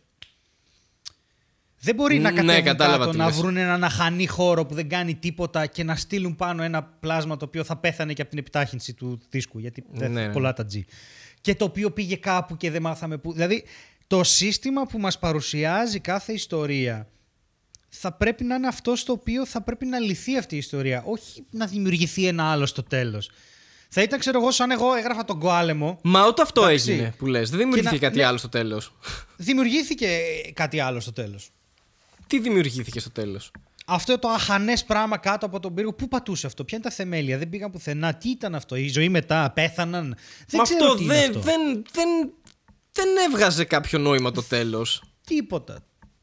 Δεν μπορεί να ναι, κατέβουν κάτω, να βρουν ένα αχανή χώρο που δεν κάνει τίποτα και να στείλουν πάνω ένα πλάσμα το οποίο θα πέθανε και από την επιτάχυνση του δίσκου, γιατί ναι, ναι πολλά τα G. Και το οποίο πήγε κάπου και δεν μάθαμε πού. Δηλαδή το σύστημα που μας παρουσιάζει κάθε ιστορία θα πρέπει να είναι αυτό στο οποίο θα πρέπει να λυθεί αυτή η ιστορία. Όχι να δημιουργηθεί ένα άλλο στο τέλος. Θα ήταν, ξέρω εγώ, σαν εγώ έγραφα τον Κοάλεμο. Μα ούτε αυτό έγινε που λες. Δεν δημιουργήθηκε κάτι ναι. άλλο στο τέλος. Δημιουργήθηκε κάτι άλλο στο τέλος. Τι δημιουργήθηκε στο τέλος. Αυτό το αχανές πράγμα κάτω από τον πύργο, πού πατούσε αυτό, ποια είναι τα θεμέλια, δεν πήγαν πουθενά, τι ήταν αυτό, η ζωή μετά, πέθαναν. Δεν Μα ξέρω αυτό, δεν, Δεν, δεν δεν έβγαζε κάποιο νόημα το τέλος. Τίποτα.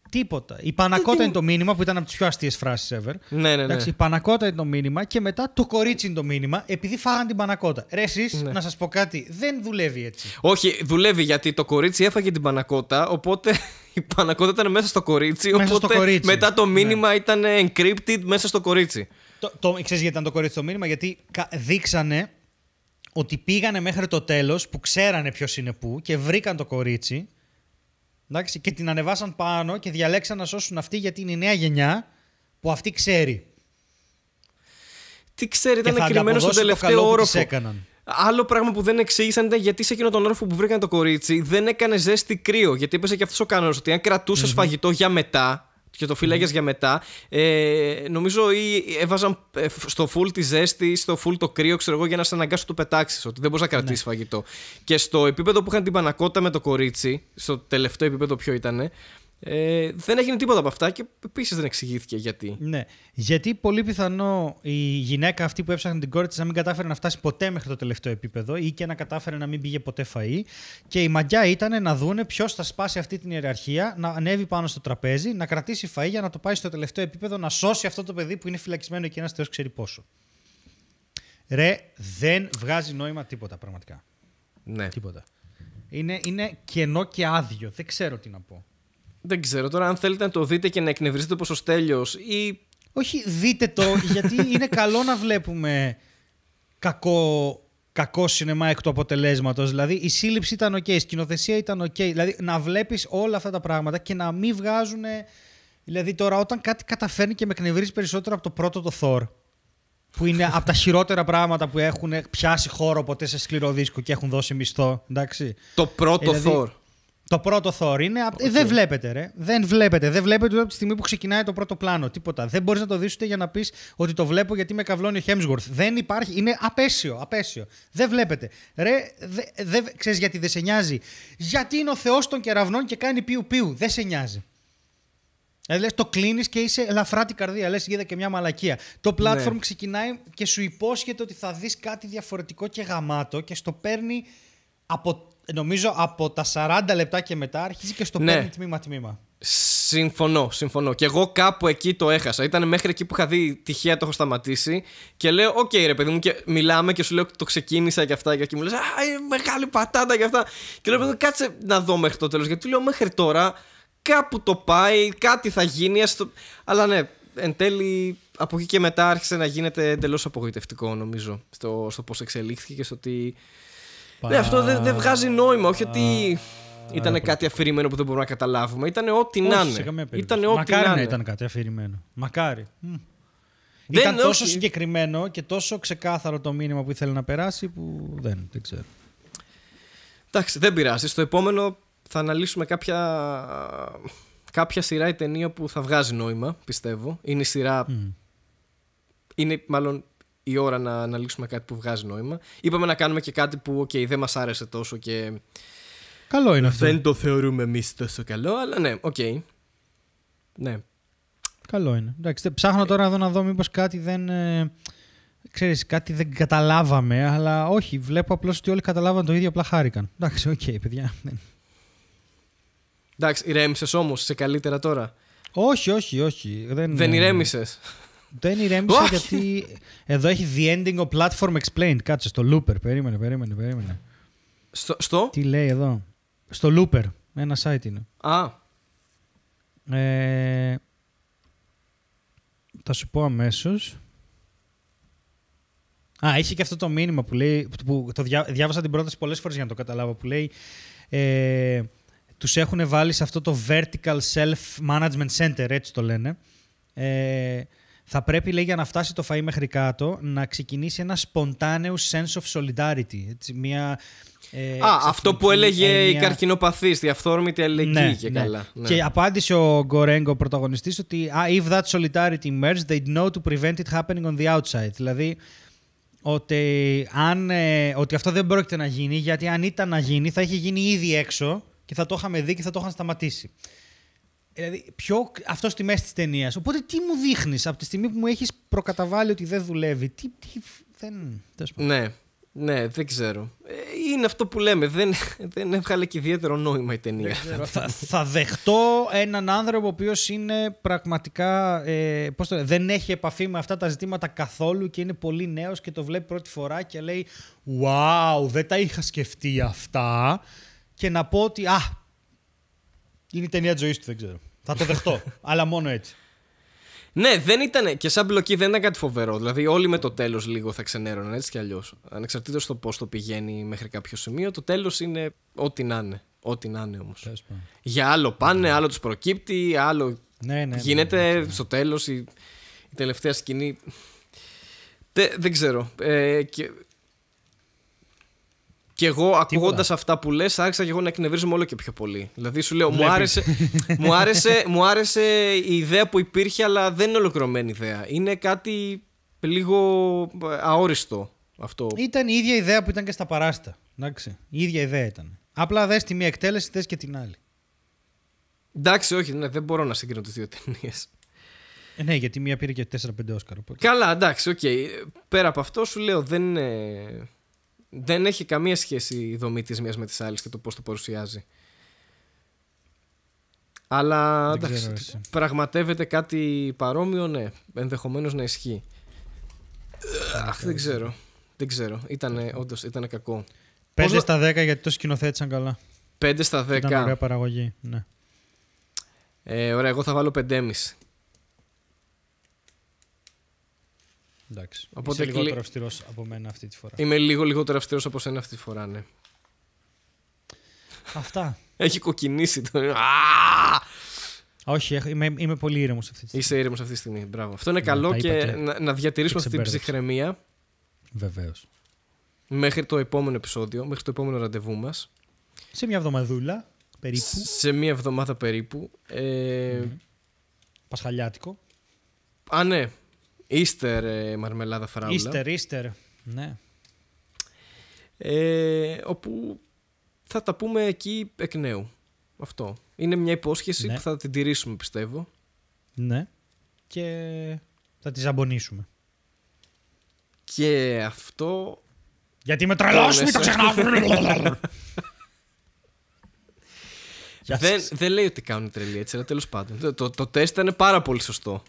Τίποτα. Η Πανακότα είναι το μήνυμα που ήταν από τις πιο αστείες φράσεις ever. Ναι, ναι, ναι. η Πανακότα είναι το μήνυμα και μετά το κορίτσι είναι το μήνυμα επειδή φάγαν την Πανακότα. Ρε, εσείς, ναι. να σας πω κάτι, δεν δουλεύει έτσι. Όχι, δουλεύει γιατί το κορίτσι έφαγε την Πανακότα, οπότε η Πανακότα ήταν μέσα στο κορίτσι. οπότε μετά το ναι. μήνυμα ήταν encrypted μέσα στο κορίτσι. Το, γιατί ήταν το κορίτσι το μήνυμα, γιατί δείξανε ότι πήγανε μέχρι το τέλος που ξέρανε ποιος είναι πού και βρήκαν το κορίτσι. Εντάξει, και την ανεβάσαν πάνω και διαλέξαν να σώσουν αυτή γιατί είναι η νέα γενιά που αυτή ξέρει. Τι ξέρει, ήταν κρυμμένο στον τελευταίο το όροφο. Έκαναν. Άλλο πράγμα που δεν εξήγησαν ήταν γιατί σε εκείνο τον όροφο που βρήκαν το κορίτσι δεν έκανε ζέστη κρύο. Γιατί έπεσε και αυτός ο κανόνας ότι αν κρατουσε φαγητό για μετά, και το φύλαγες για μετά. Ε, νομίζω ή έβαζαν ε, στο full τη ζέστη ή στο full το κρύο, ξέρω εγώ, για να σε αναγκάσω το πετάξεις, ότι δεν μπορείς να κρατήσεις ναι. φαγητό. Και στο επίπεδο που είχαν την πανακότητα με το κορίτσι, στο τελευταίο επίπεδο ποιο ήταν, ε, δεν έγινε τίποτα από αυτά και επίσης δεν εξηγήθηκε γιατί. Ναι. Γιατί πολύ πιθανό η γυναίκα αυτή που έψαχνε την κόρη της να μην κατάφερε να φτάσει ποτέ μέχρι το τελευταίο επίπεδο ή και να κατάφερε να μην πήγε ποτέ φαΐ. Και η μαγιά ήταν να δούνε ποιος θα σπάσει αυτή την ιεραρχία, να ανέβει πάνω στο τραπέζι, να κρατήσει φαΐ για να το πάει στο τελευταίο επίπεδο, να σώσει αυτό το παιδί που είναι φυλακισμένο και ένας θεός ξέρει πόσο. Ρε, δεν βγάζει νόημα τίποτα πραγματικά. Ναι. Τίποτα. Είναι, είναι κενό και άδειο. Δεν ξέρω τι να πω. Δεν ξέρω τώρα αν θέλετε να το δείτε και να εκνευρίσετε όπως ο Στέλιος ή... Όχι, δείτε το, γιατί είναι καλό να βλέπουμε κακό, κακό σινεμά εκ του αποτελέσματος. Δηλαδή η σύλληψη ήταν οκ, η σκηνοθεσία ήταν οκ. Δηλαδή να βλέπεις όλα αυτά τα πράγματα και να μην βγάζουν. Δηλαδή τώρα όταν κάτι καταφέρνει και με εκνευρίζει περισσότερο από το πρώτο το Thor, που είναι από τα χειρότερα πράγματα που έχουν πιάσει χώρο ποτέ σε σκληρό δίσκο και έχουν δώσει μισθό. Εντάξει. Το πρώτο Thor. Ε, δηλαδή, το πρώτο Thor είναι. Okay. Δεν βλέπετε, ρε. Δεν βλέπετε. Δεν βλέπετε ούτε από τη στιγμή που ξεκινάει το πρώτο πλάνο. Τίποτα. Δεν μπορείς να το δεις ούτε για να πεις ότι το βλέπω γιατί με καβλώνει ο Χέμσγουρθ. Δεν υπάρχει. Είναι απέσιο. απέσιο. Δεν βλέπετε. Ρε, δε, δε, ξέρεις γιατί δεν σε νοιάζει. Γιατί είναι ο Θεός των κεραυνών και κάνει πιου-πιου. Δεν σε νοιάζει. Δηλαδή, λες, το κλείνεις και είσαι ελαφρά την καρδία. Λες, είδα και μια μαλακία. Το ναι. platform ξεκινάει και σου υπόσχεται ότι θα δεις κάτι διαφορετικό και γαμάτο και στο παίρνει από νομίζω από τα 40 λεπτά και μετά αρχίζει και στο ναι. πεντε τμημα τμήμα-τμήμα. Συμφωνώ, συμφωνώ. Και εγώ κάπου εκεί το έχασα. Ήταν μέχρι εκεί που είχα δει τυχαία, το έχω σταματήσει. Και λέω, Οκ, okay, ρε παιδί μου, και μιλάμε και σου λέω το ξεκίνησα και αυτά. Και μου λες, Α, μεγάλη πατάτα και αυτά. Και λέω, κάτσε να δω μέχρι το τέλος. Γιατί του λέω, Μέχρι τώρα κάπου το πάει, κάτι θα γίνει. το... Αλλά ναι, εν τέλει από εκεί και μετά άρχισε να γίνεται εντελώς απογοητευτικό, νομίζω, στο, στο πώς εξελίχθηκε και στο τι. Ότι ναι, αυτό δεν βγάζει νόημα. Όχι ότι ήταν κάτι αφηρημένο που δεν μπορούμε να καταλάβουμε. Ήταν ό,τι να είναι. Μακάρι να, ήταν κάτι αφηρημένο. Μακάρι. ήταν τόσο συγκεκριμένο και τόσο ξεκάθαρο το μήνυμα που ήθελε να περάσει που δεν, δεν ξέρω. Εντάξει, δεν πειράζει. Στο επόμενο θα αναλύσουμε κάποια, κάποια σειρά η ταινία που θα βγάζει νόημα, πιστεύω. Είναι η σειρά. Είναι μάλλον η ώρα να αναλύσουμε κάτι που βγάζει νόημα. Είπαμε να κάνουμε και κάτι που okay, δεν μας άρεσε τόσο και. Καλό είναι αυτό. Δεν το θεωρούμε εμείς τόσο καλό, αλλά ναι, οκ. Ναι. Καλό είναι. Εντάξει, ψάχνω τώρα να δω, να μήπως κάτι δεν... Ε, ξέρεις, κάτι δεν καταλάβαμε, αλλά όχι, βλέπω απλώς ότι όλοι καταλάβαν το ίδιο, απλά χάρηκαν. Εντάξει, οκ, παιδιά. Ναι. Εντάξει, ηρέμησες όμως σε καλύτερα τώρα. Όχι, όχι, όχι. Δεν, δεν ε, δεν ηρέμησα γιατί εδώ έχει the ending of platform explained. Κάτσε στο looper. Περίμενε, περίμενε, περίμενε. Στο, στο? Τι λέει εδώ. Στο looper. Ένα site είναι. Α. Ε, θα σου πω αμέσως. Α, είχε και αυτό το μήνυμα που λέει, που το διάβασα την πρόταση πολλές φορές για να το καταλάβω, που λέει ε, τους έχουν βάλει σε αυτό το Vertical Self Management Center, έτσι το λένε, ε, θα πρέπει, λέει, για να φτάσει το φαΐ μέχρι κάτω, να ξεκινήσει ένα spontaneous sense of solidarity. Έτσι, μια, ε, Α, αυτό που έλεγε η καρκινοπαθής, η αυθόρμητη αλληλεγγύη ναι, και ναι. καλά. Ναι. Και απάντησε ο Γκορέγκο, ο πρωταγωνιστής, ότι if that solidarity emerged, they'd know to prevent it happening on the outside. Δηλαδή, ότι, αν, ε, ότι αυτό δεν πρόκειται να γίνει, γιατί αν ήταν να γίνει, θα είχε γίνει ήδη έξω και θα το είχαμε δει και θα το είχαν σταματήσει. Δηλαδή, πιο αυτό στη μέση της ταινίας. Οπότε τι μου δείχνεις από τη στιγμή που μου έχεις προκαταβάλει ότι δεν δουλεύει. Τι. τι δεν. Ναι, ναι, δεν ξέρω. Ε, είναι αυτό που λέμε. Δεν, δεν έβγαλε και ιδιαίτερο νόημα η ταινία. θα, θα δεχτώ έναν άνθρωπο ο οποίος είναι πραγματικά. Ε, πώς το δεν έχει επαφή με αυτά τα ζητήματα καθόλου και είναι πολύ νέος και το βλέπει πρώτη φορά και λέει Wow, δεν τα είχα σκεφτεί αυτά. Και να πω ότι. Α, είναι η ταινία της ζωής του, δεν ξέρω. Θα το δεχτώ. αλλά μόνο έτσι. Ναι, δεν ήταν. Και σαν μπλοκή δεν ήταν κάτι φοβερό. Δηλαδή, όλοι με το τέλος λίγο θα ξενέρωναν έτσι κι αλλιώς. Ανεξαρτήτως το πώς το πηγαίνει μέχρι κάποιο σημείο, το τέλος είναι ό,τι να είναι. Ό,τι να είναι όμως. Για άλλο πάνε, άλλο τους προκύπτει, άλλο. Ναι, ναι, ναι, ναι, ναι γίνεται στο τέλος η, τελευταία σκηνή. Δεν, δεν ξέρω. Ε, και και εγώ ακούγοντας αυτά που λες, άρχισα και εγώ να εκνευρίζομαι όλο και πιο πολύ. Δηλαδή σου λέω, μου άρεσε, μου, άρεσε, μου άρεσε η ιδέα που υπήρχε, αλλά δεν είναι ολοκληρωμένη ιδέα. Είναι κάτι λίγο αόριστο αυτό. Ήταν η ίδια ιδέα που ήταν και στα παράστα. Εντάξει. Η ίδια ιδέα ήταν. Απλά δες τη μία εκτέλεση, δες και την άλλη. Εντάξει, όχι, ναι, δεν μπορώ να συγκρίνω τις δύο ταινίες. Ε, ναι, γιατί μία πήρε και 4-5 Όσκαρ. Καλά, εντάξει, οκ. Πέρα από αυτό σου λέω, δεν είναι δεν έχει καμία σχέση η δομή της μίας με της άλλης και το πώς το παρουσιάζει. Αλλά εντάξει, πραγματεύεται κάτι παρόμοιο, ναι, ενδεχομένως να ισχύει. Αχ, δεν ξέρω. Δεν ξέρω. Ήταν, όντως, κακό. 5 στα 10 γιατί το σκηνοθέτησαν καλά. 5 στα 10. Ήταν ωραία παραγωγή, ναι. Ε, ωραία, εγώ θα βάλω 5,5. Εντάξει. Οπότε Είσαι λιγότερο αυστηρός από μένα αυτή τη φορά. Είμαι λίγο λιγότερο αυστηρός από σένα αυτή τη φορά, ναι. Αυτά. Έχει κοκκινήσει το. Όχι, είμαι, είμαι πολύ ήρεμος αυτή τη στιγμή. Είσαι ήρεμος αυτή τη στιγμή. Μπράβο. Αυτό είναι ναι, καλό και, να, να διατηρήσουμε αυτή την ψυχραιμία. Βεβαίως. Μέχρι το επόμενο επεισόδιο, μέχρι το επόμενο ραντεβού μας. Σε μια εβδομαδούλα περίπου. Σε μια εβδομάδα περίπου. Ε... mm Πασχαλιάτικο. Α, ναι. Easter ε, μαρμελάδα φράουλα. Easter, Easter, ναι. Ε, όπου θα τα πούμε εκεί εκ νέου. Αυτό. Είναι μια υπόσχεση ναι. που θα την τηρήσουμε πιστεύω. Ναι. Και θα τη ζαμπονίσουμε. Και αυτό... Γιατί με τρελός, μην το ξεχνάω. δεν, δεν λέει ότι κάνουν τρελή έτσι, αλλά τέλος πάντων. Το, το, το τεστ ήταν πάρα πολύ σωστό.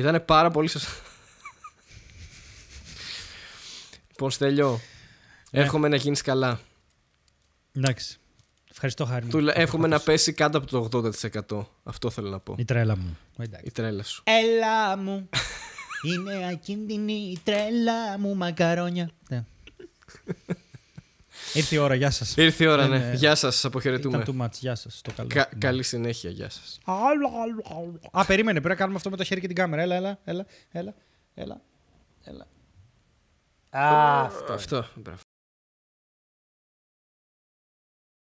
Ήταν πάρα πολύ σας λοιπόν, Στέλιο, ναι. εύχομαι να γίνεις καλά. Εντάξει. Ευχαριστώ, Χάρη. Του, εύχομαι να πέσει κάτω από το 80%. Αυτό θέλω να πω. Η τρέλα μου. Η τρέλα σου. Έλα μου. Είναι ακίνδυνη η τρέλα μου, μακαρόνια. Ναι. Ήρθε η ώρα, γεια σας. Ήρθε η ώρα, ναι. Ε, γεια σας, αποχαιρετούμε. Ήταν too much, γεια σας. καλό. Ναι. Καλή συνέχεια, γεια σας. Α, περίμενε, πρέπει να κάνουμε αυτό με το χέρι και την κάμερα. Έλα, έλα, έλα, έλα. έλα. έλα. Α, αυτό. αυτό.